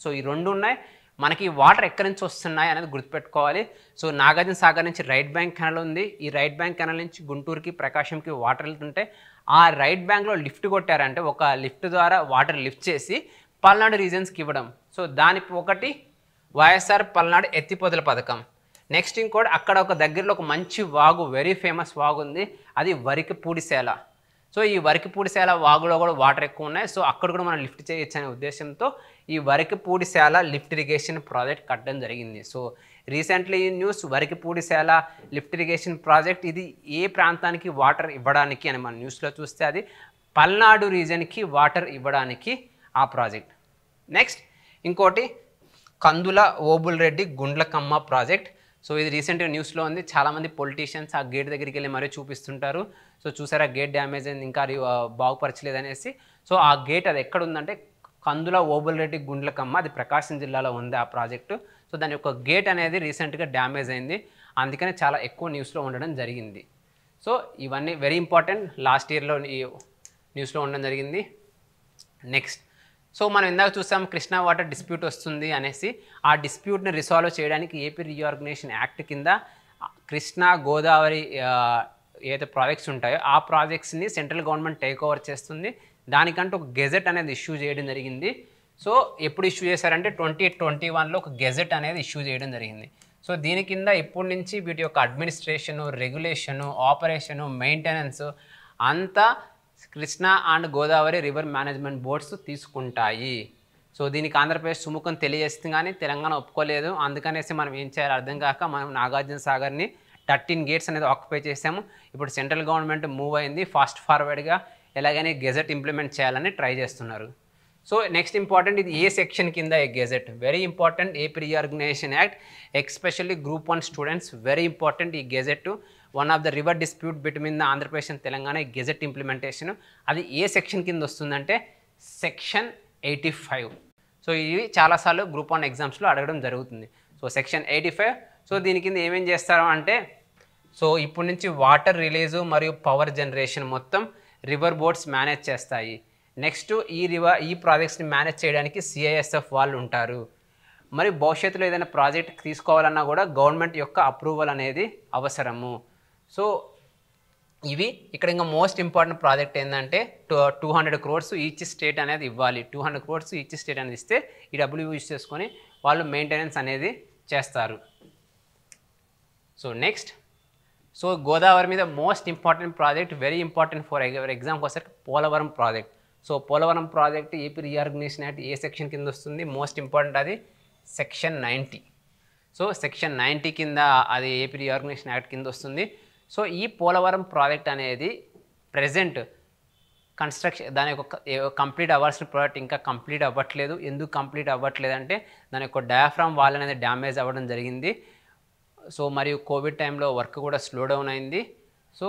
సో ఈ రెండు ఉన్నాయి మనకి వాటర్ ఎక్కడి నుంచి వస్తున్నాయి అనేది గుర్తుపెట్టుకోవాలి సో నాగార్జున సాగర్ నుంచి రైట్ బ్యాంక్ కెనల్ ఉంది ఈ రైట్ బ్యాంక్ కెనల్ నుంచి గుంటూరుకి ప్రకాశంకి వాటర్ వెళ్తుంటే ఆ రైట్ బ్యాంక్లో లిఫ్ట్ కొట్టారంటే ఒక లిఫ్ట్ ద్వారా వాటర్ లిఫ్ట్ చేసి పల్నాడు రీజన్స్కి ఇవ్వడం సో దాని ఒకటి వైఎస్ఆర్ పల్నాడు ఎత్తిపోతల పథకం నెక్స్ట్ ఇంకోటి అక్కడ ఒక దగ్గరలో ఒక మంచి వాగు వెరీ ఫేమస్ వాగు ఉంది అది పూడిశాల సో ఈ పూడిశాల వాగులో కూడా వాటర్ ఎక్కువ ఉన్నాయి సో అక్కడ కూడా మనం లిఫ్ట్ చేయొచ్చు అనే ఉద్దేశంతో ఈ పూడిశాల లిఫ్ట్ ఇరిగేషన్ ప్రాజెక్ట్ కట్టడం జరిగింది so recently news Pudisala lift irrigation project ఇది ఏ ప్రాంతానికి వాటర్ ఇవ్వడానికి అని మనం న్యూస్లో చూస్తే అది పల్నాడు రీజన్కి వాటర్ ఇవ్వడానికి ఆ ప్రాజెక్ట్ నెక్స్ట్ ఇంకోటి కందుల ఓబుల్ రెడ్డి గుండ్లకమ్మ ప్రాజెక్ట్ సో ఇది రీసెంట్గా న్యూస్లో ఉంది చాలామంది పొలిటీషియన్స్ ఆ గేట్ దగ్గరికి వెళ్ళి మరీ చూపిస్తుంటారు సో చూసారా గేట్ డ్యామేజ్ అయింది ఇంకా బాగుపరచలేదు అనేసి సో ఆ గేట్ అది ఎక్కడ ఉందంటే కందుల ఓబుల్రెడ్డి గుండ్లకమ్మ అది ప్రకాశం జిల్లాలో ఉంది ఆ ప్రాజెక్టు సో దాని యొక్క గేట్ అనేది రీసెంట్గా డ్యామేజ్ అయింది అందుకనే చాలా ఎక్కువ న్యూస్లో ఉండడం జరిగింది సో ఇవన్నీ వెరీ ఇంపార్టెంట్ లాస్ట్ ఇయర్లో న్యూస్లో ఉండడం జరిగింది నెక్స్ట్ సో మనం ఇందాక చూసాం కృష్ణా వాటర్ డిస్ప్యూట్ వస్తుంది అనేసి ఆ డిస్ప్యూట్ని రిసాల్వ్ చేయడానికి ఏపీ రీఆర్గనైజేషన్ యాక్ట్ కింద కృష్ణా గోదావరి ఏదైతే ప్రాజెక్ట్స్ ఉంటాయో ఆ ప్రాజెక్ట్స్ని సెంట్రల్ గవర్నమెంట్ టేక్ ఓవర్ చేస్తుంది దానికంటే ఒక గెజెట్ అనేది ఇష్యూ చేయడం జరిగింది సో ఎప్పుడు ఇష్యూ చేశారంటే ట్వంటీ ట్వంటీ వన్లో ఒక గెజెట్ అనేది ఇష్యూ చేయడం జరిగింది సో దీని కింద ఇప్పటి నుంచి వీటి యొక్క అడ్మినిస్ట్రేషను రెగ్యులేషను ఆపరేషను మెయింటెనెన్స్ అంతా Krishna and Godavari river management boards తీసుకుంటాయి సో దీనికి ఆంధ్రప్రదేశ్ సుముఖం తెలియజేస్తుంది కానీ తెలంగాణ ఒప్పుకోలేదు అందుకనేసి మనం ఏం చేయాలి అర్థం కాక మనం నాగార్జున సాగర్ని థర్టీన్ గేట్స్ అనేది ఆక్యుపై చేసాము ఇప్పుడు సెంట్రల్ గవర్నమెంట్ మూవ్ అయింది ఫాస్ట్ ఫార్వర్డ్గా ఎలాగైనా గెజెట్ ఇంప్లిమెంట్ చేయాలని ట్రై చేస్తున్నారు సో నెక్స్ట్ ఇంపార్టెంట్ ఇది ఏ సెక్షన్ కింద ఏ gazette very important AP reorganisation act especially group one students very important ఈ gazette one of the river dispute between the Andhra Pradesh and Telangana gazette implementation అది ఏ సెక్షన్ కింద వస్తుందంటే సెక్షన్ ఎయిటీ ఫైవ్ సో ఇవి చాలాసార్లు గ్రూప్ వన్ ఎగ్జామ్స్లో అడగడం జరుగుతుంది so section eighty five so దీని కింద ఏమేం చేస్తారు అంటే సో ఇప్పటి నుంచి వాటర్ రిలీజు మరియు పవర్ జనరేషన్ మొత్తం రివర్ బోట్స్ మేనేజ్ చేస్తాయి నెక్స్ట్ ఈ రివర్ ఈ ప్రాజెక్ట్స్ని మేనేజ్ చేయడానికి సిఐఎస్ఎఫ్ వాళ్ళు ఉంటారు మరి భవిష్యత్తులో ఏదైనా ప్రాజెక్ట్ తీసుకోవాలన్నా కూడా గవర్నమెంట్ యొక్క అప్రూవల్ అనేది అవసరము సో ఇవి ఇక్కడ ఇంకా మోస్ట్ ఇంపార్టెంట్ ప్రాజెక్ట్ ఏంటంటే two two hundred crores each state అనేది ఇవ్వాలి two hundred crores each state అనేది ఇస్తే ఈ డబ్బులు యూజ్ చేసుకొని వాళ్ళు మెయింటెనెన్స్ అనేది చేస్తారు సో నెక్స్ట్ సో గోదావరి మీద most important project very important for ఎగ్జామ్కి వచ్చేసరికి Polavaram project so Polavaram project AP reorganisation act ఏ సెక్షన్ కింద వస్తుంది మోస్ట్ ఇంపార్టెంట్ అది section ninety so section ninety కింద అది ఏపీ రీఆర్గనైజేషన్ యాక్ట్ కింద వస్తుంది సో ఈ పోలవరం ప్రాజెక్ట్ అనేది ప్రజెంట్ కన్స్ట్రక్షన్ దాని యొక్క కంప్లీట్ అవ్వాల్సిన ప్రాజెక్ట్ ఇంకా కంప్లీట్ అవ్వట్లేదు ఎందుకు కంప్లీట్ అవ్వట్లేదంటే దాని యొక్క డయాఫ్రామ్ వాల్ అనేది డ్యామేజ్ అవ్వడం జరిగింది సో మరియు కోవిడ్ టైంలో వర్క్ కూడా స్లో డౌన్ అయింది సో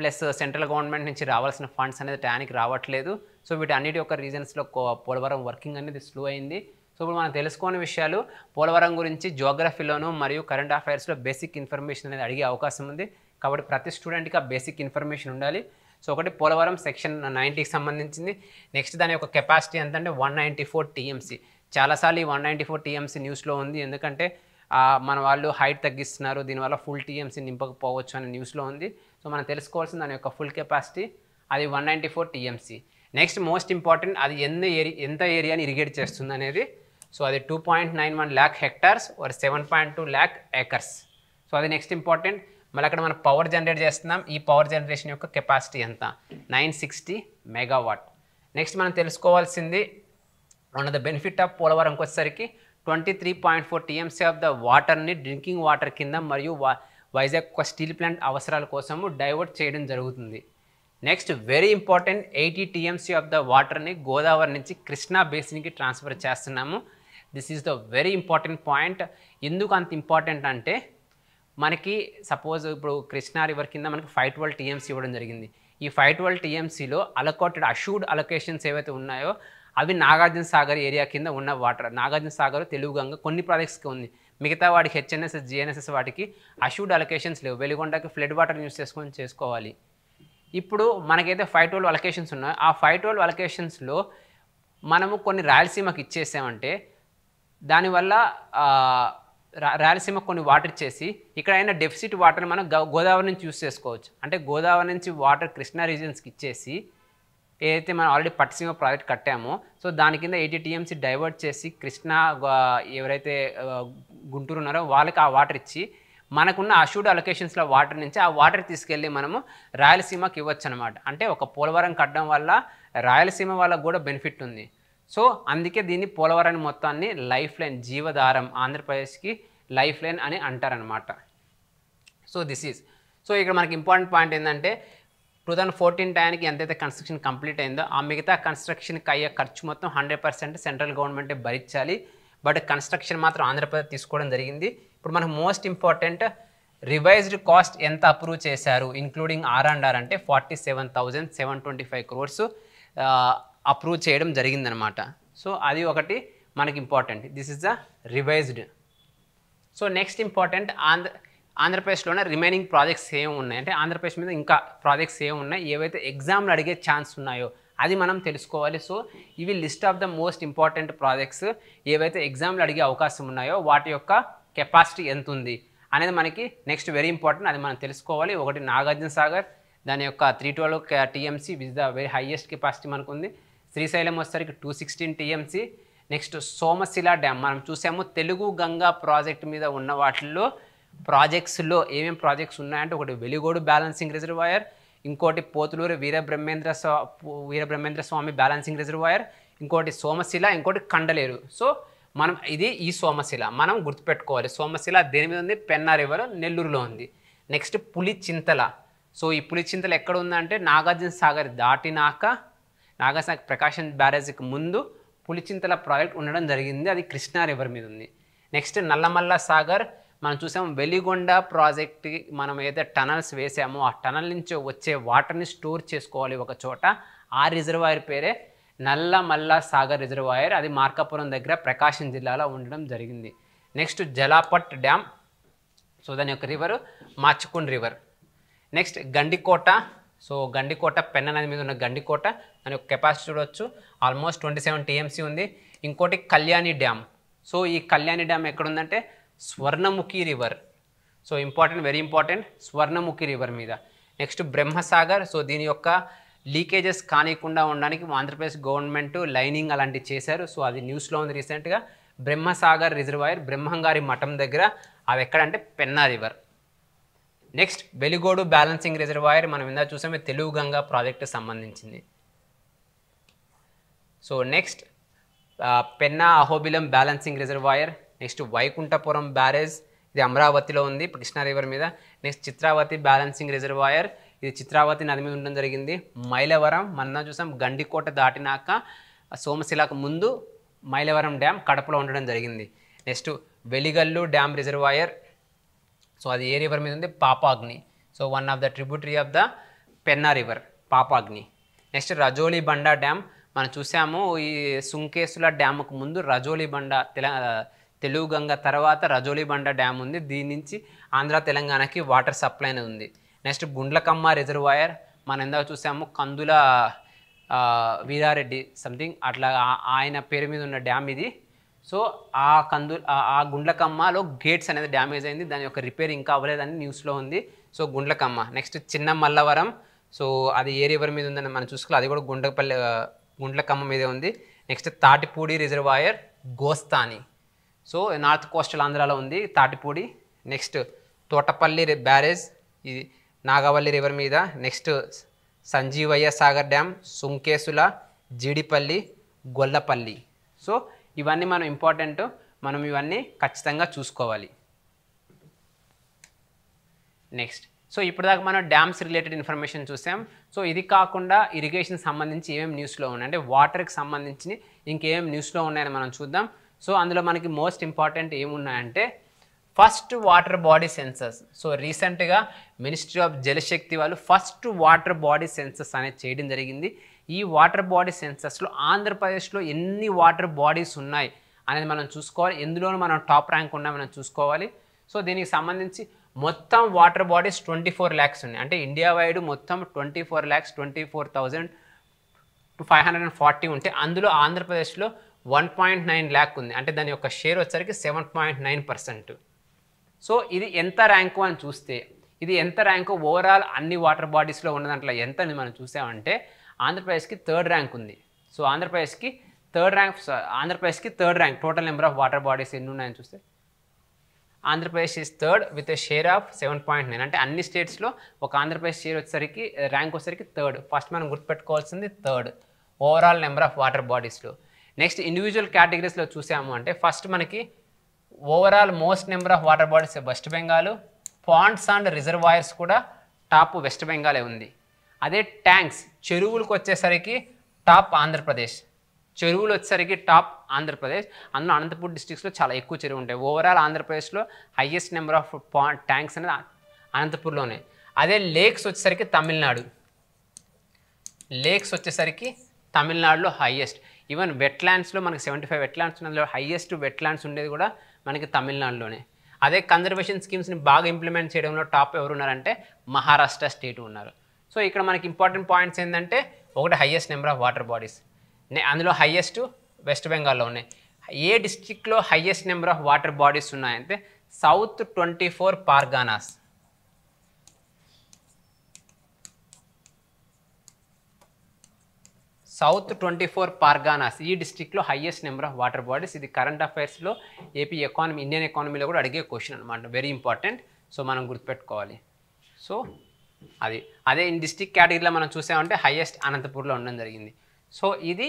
ప్లస్ సెంట్రల్ గవర్నమెంట్ నుంచి రావాల్సిన ఫండ్స్ అనేది టయానికి రావట్లేదు సో వీటన్నిటి యొక్క రీజన్స్లో పోలవరం వర్కింగ్ అనేది స్లో అయింది సో ఇప్పుడు మనం తెలుసుకోని విషయాలు పోలవరం గురించి జోగ్రఫీలోను మరియు కరెంట్ అఫైర్స్లో బేసిక్ ఇన్ఫర్మేషన్ అనేది అడిగే అవకాశం ఉంది కాబట్టి ప్రతి స్టూడెంట్కి ఆ బేసిక్ ఇన్ఫర్మేషన్ ఉండాలి సో ఒకటి పోలవరం సెక్షన్ నైంటీకి సంబంధించింది నెక్స్ట్ దాని యొక్క కెపాసిటీ ఎంత అంటే వన్ నైంటీ ఫోర్ టీఎంసీ చాలాసార్లు ఈ వన్ నైంటీ ఫోర్ టీఎంసీ న్యూస్లో ఉంది ఎందుకంటే మన వాళ్ళు హైట్ తగ్గిస్తున్నారు దీనివల్ల ఫుల్ టీఎంసీ నింపకపోవచ్చు అనే న్యూస్లో ఉంది సో మనం తెలుసుకోవాల్సిన దాని యొక్క ఫుల్ కెపాసిటీ అది one ninety four next most important అది ఎంత ఏరి ఎంత ఏరియాని ఇరిగేట్ చేస్తుంది అనేది సో అది two point nine one lakh hectares ఒక seven point two lakh acres so అది నెక్స్ట్ ఇంపార్టెంట్ మళ్ళీ అక్కడ మనం పవర్ జనరేట్ చేస్తున్నాం ఈ పవర్ జనరేషన్ యొక్క కెపాసిటీ ఎంత నైన్ సిక్స్టీ మెగావాట్ నెక్స్ట్ మనం తెలుసుకోవాల్సింది one of the benefit of పోలవరంకి వచ్చేసరికి twenty three point four TMC of the వాటర్ని డ్రింకింగ్ వాటర్ కింద మరియు వా వైజాగ్ ఒక స్టీల్ ప్లాంట్ అవసరాల కోసము డైవర్ట్ చేయడం జరుగుతుంది next very important eighty TMC of the వాటర్ని గోదావరి నుంచి కృష్ణా బేసిన్కి ట్రాన్స్ఫర్ చేస్తున్నాము this is the very important point ఎందుకు అంత ఇంపార్టెంట్ అంటే మనకి సపోజ్ ఇప్పుడు కృష్ణా రివర్ కింద మనకి ఫైవ్ ట్వెల్వ్ టీఎంసీ ఇవ్వడం జరిగింది ఈ ఫైవ్ ట్వెల్వ్ టీఎంసీలో అలకోటెడ్ అష్యూడ్ అలొకేషన్స్ ఏవైతే ఉన్నాయో అవి నాగార్జున సాగర్ ఏరియా కింద ఉన్న వాటర్ నాగార్జున సాగర్ తెలుగు గంగ కొన్ని ప్రాజెక్ట్స్కి ఉంది మిగతా వాడికి హెచ్ఎన్ఎస్ఎస్ జిఎన్ఎస్ఎస్ వాటికి అషూడ్ అలొకేషన్స్ లేవు వెలుగొండకి ఫ్లడ్ వాటర్ యూస్ చేసుకొని చేసుకోవాలి ఇప్పుడు మనకైతే ఫైవ్ ట్వెల్వ్ అలొకేషన్స్ ఉన్నాయి ఆ ఫైవ్ ట్వెల్వ్ అలొకేషన్స్లో మనము కొన్ని రాయలసీమకి ఇచ్చేసామంటే దానివల్ల రాయలసీమ కొన్ని వాటర్ ఇచ్చేసి ఇక్కడ అయినా డెఫిసిట్ వాటర్ మనం గోదావరి నుంచి యూస్ చేసుకోవచ్చు అంటే గోదావరి నుంచి వాటర్ కృష్ణా రీజన్స్కి ఇచ్చేసి ఏదైతే మనం ఆల్రెడీ పట్టిసీమ ప్రాజెక్ట్ కట్టామో సో దాని కింద ఎయిటీ టీఎంసీ డైవర్ట్ చేసి కృష్ణా ఎవరైతే గుంటూరు ఉన్నారో వాళ్ళకి ఆ వాటర్ ఇచ్చి మనకున్న అష్యూడ్ అలొకేషన్స్లో వాటర్ నుంచి ఆ వాటర్ తీసుకెళ్ళి మనము రాయలసీమకి ఇవ్వచ్చు అనమాట అంటే ఒక పోలవరం కట్టడం వల్ల రాయలసీమ వాళ్ళకు కూడా బెనిఫిట్ ఉంది సో అందుకే దీన్ని పోలవరం మొత్తాన్ని లైఫ్ లైన్ జీవధారం ఆంధ్రప్రదేశ్కి లైఫ్ లైన్ అని అంటారనమాట సో దిస్ ఈజ్ సో ఇక్కడ మనకి ఇంపార్టెంట్ పాయింట్ ఏంటంటే టూ థౌజండ్ ఫోర్టీన్ టైంకి ఎంతైతే కన్స్ట్రక్షన్ కంప్లీట్ అయిందో ఆ మిగతా కన్స్ట్రక్షన్కి అయ్యే ఖర్చు మొత్తం హండ్రెడ్ పర్సెంట్ సెంట్రల్ గవర్నమెంటే భరించాలి బట్ కన్స్ట్రక్షన్ మాత్రం ఆంధ్రప్రదేశ్ తీసుకోవడం జరిగింది ఇప్పుడు మనకు మోస్ట్ ఇంపార్టెంట్ రివైజ్డ్ కాస్ట్ ఎంత అప్రూవ్ చేశారు ఇంక్లూడింగ్ ఆర్ అండ్ ఆర్ అంటే forty seven thousand seven twenty five crores approve చేయడం జరిగిందనమాట సో అది ఒకటి మనకి important this is the revised so next important Andhra ఆంధ్రప్రదేశ్లోనే రిమైనింగ్ ప్రాజెక్ట్స్ ఏమి ఉన్నాయి అంటే ఆంధ్రప్రదేశ్ మీద ఇంకా ప్రాజెక్ట్స్ ఏమి ఉన్నాయి ఏవైతే ఎగ్జామ్లు అడిగే ఛాన్స్ ఉన్నాయో అది మనం తెలుసుకోవాలి సో ఇవి list of the most important projects ఏవైతే ఎగ్జామ్లు అడిగే అవకాశం ఉన్నాయో వాటి యొక్క కెపాసిటీ ఎంత ఉంది అనేది మనకి నెక్స్ట్ వెరీ ఇంపార్టెంట్ అది మనం తెలుసుకోవాలి ఒకటి నాగార్జున సాగర్ దాని యొక్క three twelve TMC with the very highest capacity మనకు ఉంది శ్రీశైలం వచ్చేసరికి two sixteen TMC next Somasila dam మనం చూసాము తెలుగు గంగా ప్రాజెక్ట్ మీద ఉన్న వాటిల్లో ప్రాజెక్ట్స్లో ఏమేమి ప్రాజెక్ట్స్ ఉన్నాయంటే ఒకటి వెలిగోడు బ్యాలెన్సింగ్ రిజర్వాయర్ ఇంకోటి పోతులూరు వీరబ్రహ్మేంద్ర స్వా వీరబ్రహ్మేంద్ర స్వామి బ్యాలెన్సింగ్ రిజర్వాయర్ ఇంకోటి సోమశిల ఇంకోటి కండలేరు సో మనం ఇది ఈ సోమశిల మనం గుర్తుపెట్టుకోవాలి సోమశిల దేని మీద ఉంది పెన్నా రివర్ నెల్లూరులో ఉంది నెక్స్ట్ పులి చింతల సో ఈ పులి చింతల ఎక్కడ ఉందంటే నాగార్జున సాగర్ దాటినాక నాగసాకి ప్రకాశం బ్యారేజ్కి ముందు పులిచింతల ప్రాజెక్ట్ ఉండడం జరిగింది అది కృష్ణా రివర్ మీద ఉంది నెక్స్ట్ నల్లమల్ల సాగర్ మనం చూసాం వెలిగొండ ప్రాజెక్ట్కి మనం ఏదైతే టనల్స్ వేసామో ఆ టనల్ నుంచి వచ్చే వాటర్ని స్టోర్ చేసుకోవాలి ఒక చోట ఆ రిజర్వాయర్ పేరే నల్లమల్ల సాగర్ రిజర్వాయర్ అది మార్కాపురం దగ్గర ప్రకాశం జిల్లాలో ఉండడం జరిగింది నెక్స్ట్ జలాపట్ డ్యామ్ సో దాని యొక్క river Machkund river next Gandikota so Gandikota పెన్ అనేది మీద ఉన్న గండికోట దాని యొక్క కెపాసిటీ చూడవచ్చు ఆల్మోస్ట్ ట్వంటీ సెవెన్ టీఎంసీ ఉంది ఇంకోటి కళ్యాణి డ్యామ్ సో ఈ కళ్యాణి డ్యామ్ ఎక్కడుందంటే Swarnamukhi river so important very important Swarnamukhi river మీద నెక్స్ట్ బ్రహ్మసాగర్ సో దీని యొక్క లీకేజెస్ కానియకుండా ఉండడానికి ఆంధ్రప్రదేశ్ గవర్నమెంట్ లైనింగ్ అలాంటివి చేశారు సో అది న్యూస్లో ఉంది రీసెంట్గా బ్రహ్మసాగర్ రిజర్వాయర్ బ్రహ్మంగారి మఠం దగ్గర అవి ఎక్కడంటే Penna river next Veligodu balancing reservoir మనం ఇందా చూసామే తెలుగు గంగా ప్రాజెక్టు సంబంధించింది so next Penna Ahobilam balancing reservoir next Vaikunthapuram barrage ఇది అమరావతిలో ఉంది కృష్ణా రివర్ మీద నెక్స్ట్ చిత్రావతి బ్యాలెన్సింగ్ రిజర్వాయర్ ఇది చిత్రావతి నది మీద ఉండడం జరిగింది మైలవరం మనం చూసాం గండికోట దాటినాక సోమశిలకు ముందు మైలవరం డ్యామ్ కడపలో ఉండడం జరిగింది next Veligallu dam reservoir so అది ఏ రివర్ మీద ఉంది Papagni so one of the tributary of the Penna river Papagni next Rajoli Banda dam మనం చూసాము ఈ సుంకేసుల డ్యామ్కు ముందు రజోలి బండ తెలుగు గంగ తర్వాత రజోలి బండ డ్యామ్ ఉంది దీని నుంచి ఆంధ్ర తెలంగాణకి వాటర్ సప్లై ఉంది నెక్స్ట్ గుండ్లకమ్మ రిజర్వాయర్ మనం ఎందాక చూసాము కందుల వీరారెడ్డి సంథింగ్ అట్లా ఆయన పేరు మీద ఉన్న డ్యామ్ ఇది సో ఆ కందు ఆ గుండ్లకమ్మలో గేట్స్ అనేది డ్యామేజ్ అయింది దాని యొక్క రిపేర్ ఇంకా అవ్వలేదని న్యూస్లో ఉంది సో గుండ్లకమ్మ నెక్స్ట్ చిన్న మల్లవరం సో అది ఏ రివర్ మీద ఉందని మనం చూసుకోవాలి అది కూడా గుండ్లపల్లి గుండ్లకమ్మ మీదే ఉంది next Tatipudi reservoir Gosthani so north coastal ఆంధ్రాలో ఉంది తాటిపూడి నెక్స్ట్ తోటపల్లి బ్యారేజ్ ఇది నాగవల్లి రివర్ మీద next Sanjeevaiah Sagar dam Sunkesula Jeedipalli Gollapalli so ఇవన్నీ మనం ఇంపార్టెంట్ మనం ఇవన్నీ ఖచ్చితంగా చూసుకోవాలి నెక్స్ట్ సో ఇప్పుడు దాకా మనం డ్యామ్స్ రిలేటెడ్ ఇన్ఫర్మేషన్ చూసాం సో ఇది కాకుండా ఇరిగేషన్ సంబంధించి ఏమేమి న్యూస్లో ఉన్నాయి అంటే వాటర్కి సంబంధించి ఇంకేమేమి న్యూస్లో ఉన్నాయని మనం చూద్దాం సో అందులో మనకి మోస్ట్ ఇంపార్టెంట్ ఏమున్నాయంటే first water body census so రీసెంట్గా మినిస్ట్రీ ఆఫ్ జలశక్తి వాళ్ళు ఫస్ట్ వాటర్ బాడీ సెన్సస్ అనేది చేయడం జరిగింది ఈ వాటర్ బాడీ సెన్సస్లో ఆంధ్రప్రదేశ్లో ఎన్ని వాటర్ బాడీస్ ఉన్నాయి అనేది మనం చూసుకోవాలి ఎందులోనూ మనం టాప్ ర్యాంక్ ఉన్నా మనం చూసుకోవాలి సో దీనికి సంబంధించి మొత్తం water bodies twenty four lakhs ఉన్నాయి అంటే ఇండియా వైడ్ మొత్తం twenty four lakhs twenty four thousand two five hundred and forty ఉంటే అందులో ఆంధ్రప్రదేశ్లో వన్ పాయింట్ నైన్ ల్యాక్ ఉంది అంటే దాని యొక్క షేర్ వచ్చరికి seven point nine percent so ఇది ఎంత ర్యాంకు అని చూస్తే ఇది ఎంత ర్యాంకు ఓవరాల్ అన్ని వాటర్ బాడీస్లో ఉన్న దాంట్లో ఎంత మనం చూసామంటే ఆంధ్రప్రదేశ్కి థర్డ్ ర్యాంక్ ఉంది సో ఆంధ్రప్రదేశ్కి థర్డ్ ర్యాంక్ ఆంధ్రప్రదేశ్కి third rank total number of water bodies ఎన్ని ఉన్నాయని చూస్తే Andhra Pradesh is third with a share of seven point nine అంటే అన్ని స్టేట్స్లో ఒక ఆంధ్రప్రదేశ్ షేర్ వచ్చేసరికి ర్యాంక్ వచ్చేసరికి థర్డ్ ఫస్ట్ మనం గుర్తుపెట్టుకోవాల్సింది third overall number of water బాడీస్లో నెక్స్ట్ ఇండివిజువల్ కేటగిరీస్లో చూసాము అంటే ఫస్ట్ మనకి overall most number of water bodies west Bengal ponds and reservoirs కూడా టాప్ వెస్ట్ బెంగాలే ఉంది అదే ట్యాంక్స్ చెరువులకు వచ్చేసరికి టాప్ ఆంధ్రప్రదేశ్ చెరువులు వచ్చేసరికి టాప్ ఆంధ్రప్రదేశ్ అందులో అనంతపూర్ డిస్టిక్స్లో చాలా ఎక్కువ చెరువు ఉంటాయి ఓవరాల్ ఆంధ్రప్రదేశ్లో హయ్యెస్ట్ నెంబర్ ఆఫ్ పా ట్యాంక్స్ అనేది అనంతపూర్లోనే అదే లేక్స్ వచ్చేసరికి తమిళనాడు లేక్స్ వచ్చేసరికి తమిళనాడులో హయ్యెస్ట్ ఈవెన్ వెట్లాండ్స్లో మనకి సెవెంటీ ఫైవ్ వెట్లాండ్స్ అందులో హయ్యెస్ట్ వెట్లాండ్స్ ఉండేది కూడా మనకి తమిళనాడులోనే అదే కన్జర్వేషన్ స్కీమ్స్ని బాగా ఇంప్లిమెంట్ చేయడంలో టాప్ ఎవరు ఉన్నారంటే మహారాష్ట్ర స్టేట్ ఉన్నారు సో ఇక్కడ మనకి ఇంపార్టెంట్ పాయింట్స్ ఏంటంటే ఒకటి highest number of water bodies అందులో హయ్యెస్ట్ వెస్ట్ బెంగాల్లో ఉన్నాయి ఏ డిస్టిక్లో highest number of water bodies ఉన్నాయంటే south twenty four Parganas south twenty four Parganas ఈ డిస్టిక్లో highest number of water bodies ఇది కరెంట్ అఫైర్స్లో ఏపీ ఎకానమీ ఇండియన్ ఎకానమీలో కూడా అడిగే క్వశ్చన్ అనమాట వెరీ ఇంపార్టెంట్ సో మనం గుర్తుపెట్టుకోవాలి సో అది అదే ఇన్ డిస్ట్రిక్ట్ కేటగిరీలో మనం చూసామంటే హయ్యెస్ట్ అనంతపూర్లో ఉండడం జరిగింది సో ఇది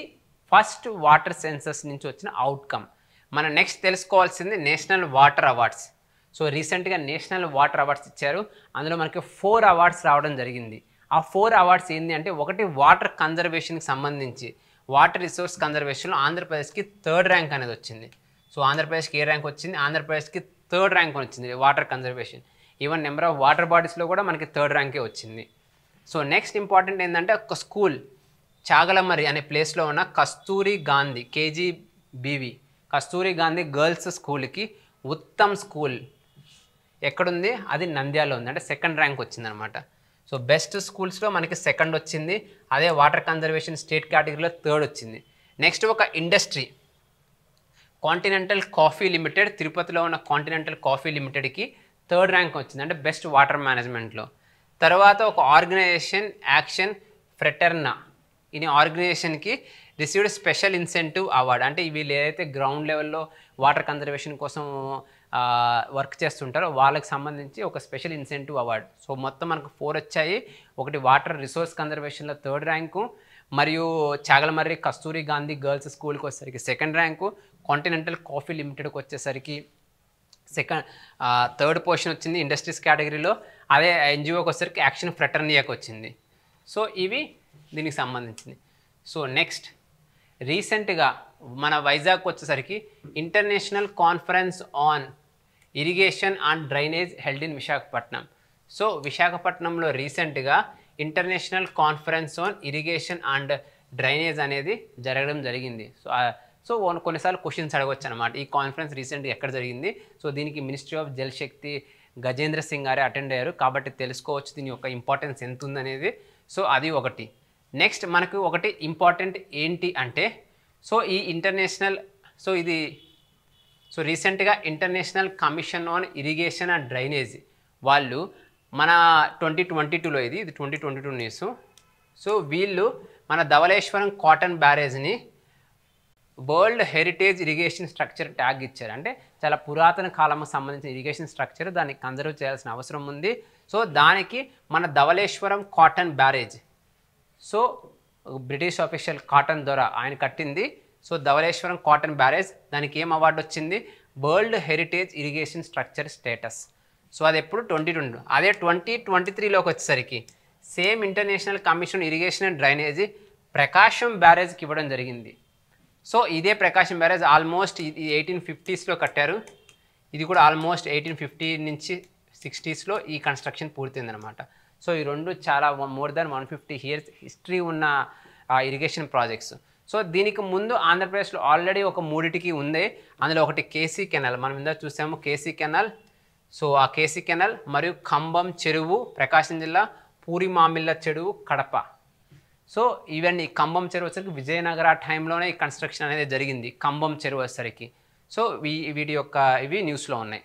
ఫస్ట్ వాటర్ సెన్సస్ నుంచి వచ్చిన అవుట్కమ్ మనం నెక్స్ట్ తెలుసుకోవాల్సింది నేషనల్ వాటర్ అవార్డ్స్ సో రీసెంట్గా నేషనల్ వాటర్ అవార్డ్స్ ఇచ్చారు అందులో మనకి ఫోర్ అవార్డ్స్ రావడం జరిగింది ఆ ఫోర్ అవార్డ్స్ ఏంటి అంటే ఒకటి వాటర్ కన్జర్వేషన్కి సంబంధించి వాటర్ రిసోర్స్ కన్జర్వేషన్లో ఆంధ్రప్రదేశ్కి థర్డ్ ర్యాంక్ అనేది వచ్చింది సో ఆంధ్రప్రదేశ్కి ఏ ర్యాంక్ వచ్చింది ఆంధ్రప్రదేశ్కి థర్డ్ ర్యాంక్ వచ్చింది water conservation even number of water బాడీస్లో కూడా మనకి థర్డ్ ర్యాంకే వచ్చింది సో నెక్స్ట్ ఇంపార్టెంట్ ఏంటంటే ఒక స్కూల్ చాగలమరి అనే ప్లేస్లో ఉన్న కస్తూరి గాంధీ కేజీ కస్తూరి గాంధీ గర్ల్స్ స్కూల్కి ఉత్తమ్ స్కూల్ ఎక్కడుంది అది నంద్యాలో ఉంది అంటే సెకండ్ ర్యాంక్ వచ్చిందనమాట సో బెస్ట్ స్కూల్స్లో మనకి సెకండ్ వచ్చింది అదే వాటర్ కన్జర్వేషన్ స్టేట్ కేటగిరీలో థర్డ్ వచ్చింది నెక్స్ట్ ఒక ఇండస్ట్రీ కాంటినెంటల్ కాఫీ లిమిటెడ్ తిరుపతిలో ఉన్న కాంటినెంటల్ కాఫీ లిమిటెడ్కి థర్డ్ ర్యాంక్ వచ్చింది అంటే బెస్ట్ వాటర్ మేనేజ్మెంట్లో తర్వాత ఒక ఆర్గనైజేషన్ యాక్షన్ ఫ్రెటర్నా ఇది ఆర్గనైజేషన్కి రిసీవ్డ్ స్పెషల్ ఇన్సెంటివ్ అవార్డు అంటే వీళ్ళు ఏదైతే గ్రౌండ్ లెవెల్లో వాటర్ కన్జర్వేషన్ కోసం వర్క్ చేస్తుంటారో వాళ్ళకి సంబంధించి ఒక స్పెషల్ ఇన్సెంటివ్ అవార్డు సో మొత్తం మనకు ఫోర్ వచ్చాయి ఒకటి వాటర్ రిసోర్స్ కన్జర్వేషన్లో థర్డ్ ర్యాంకు మరియు చాగలమర్రి కస్తూరి గాంధీ గర్ల్స్ స్కూల్కి వచ్చేసరికి సెకండ్ ర్యాంకు కాంటినెంటల్ కాఫీ లిమిటెడ్కి వచ్చేసరికి సెకండ్ థర్డ్ పొజిషన్ వచ్చింది ఇండస్ట్రీస్ కేటగిరీలో అదే ఎన్జిఓకి వచ్చేసరికి యాక్షన్ ఫ్రెటర్నియాకి వచ్చింది సో ఇవి దీనికి సంబంధించింది సో నెక్స్ట్ రీసెంట్గా మన వైజాగ్ వచ్చేసరికి international conference on irrigation and drainage held in Visakhapatnam so విశాఖపట్నంలో రీసెంట్గా international conference on irrigation and drainage అనేది జరగడం జరిగింది సో సో కొన్నిసార్లు క్వశ్చన్స్ అడగవచ్చు అనమాట ఈ కాన్ఫరెన్స్ రీసెంట్గా ఎక్కడ జరిగింది సో దీనికి మినిస్ట్రీ ఆఫ్ జల్ శక్తి గజేంద్ర సింగ్ గారే అటెండ్ అయ్యారు కాబట్టి తెలుసుకోవచ్చు దీని యొక్క ఇంపార్టెన్స్ ఎంత ఉందనేది సో అది ఒకటి నెక్స్ట్ మనకు ఒకటి ఇంపార్టెంట్ ఏంటి అంటే సో ఈ ఇంటర్నేషనల్ సో ఇది సో రీసెంట్గా international commission on irrigation and drainage వాళ్ళు మన ట్వంటీ ట్వంటీ టూలో ఇది ఇది twenty twenty two news so వీళ్ళు మన ధవలేశ్వరం కాటన్ బ్యారేజ్ని world heritage irrigation structure tag ఇచ్చారు అంటే చాలా పురాతన కాలంకు సంబంధించిన ఇరిగేషన్ స్ట్రక్చర్ దాన్ని కన్జర్వ్ చేయాల్సిన అవసరం ఉంది సో దానికి మన Dhavaleswaram Cotton barrage so British official Cotton ద్వారా ఆయన కట్టింది సో ధవలేశ్వరం కాటన్ బ్యారేజ్ దానికి ఏం అవార్డు వచ్చింది world heritage irrigation structure status so అది ఎప్పుడు ట్వంటీ రెండు అదే ట్వంటీ ట్వంటీ త్రీలోకి వచ్చేసరికి same international commission irrigation and drainage Prakasam బ్యారేజ్కి ఇవ్వడం జరిగింది సో ఇదే ప్రకాశం బ్యారేజ్ ఆల్మోస్ట్ ఇది ఎయిటీన్ ఫిఫ్టీస్లో కట్టారు ఇది కూడా ఆల్మోస్ట్ ఎయిటీన్ ఫిఫ్టీ నుంచి సిక్స్టీస్లో ఈ కన్స్ట్రక్షన్ పూర్తయిందనమాట సో ఈ రెండు చాలా more than one fifty years history ఉన్న ఇరిగేషన్ ప్రాజెక్ట్స్ సో దీనికి ముందు ఆంధ్రప్రదేశ్లో ఆల్రెడీ ఒక మూడిటికి ఉంది అందులో ఒకటి కేసీ కెనాల్ మనం ఇందా చూసాము కేసీ కెనాల్ సో ఆ కేసీ కెనాల్ మరియు ఖంభం చెరువు ప్రకాశం జిల్లా పూరి మామిళ్ళ చెరువు కడప సో ఈవెన్ ఈ కంబం చెరువు వచ్చరికి విజయనగర టైంలోనే ఈ కన్స్ట్రక్షన్ అనేది జరిగింది కంబం చెరువు వచ్చరికి సో వీ వీటి యొక్క ఇవి న్యూస్లో ఉన్నాయి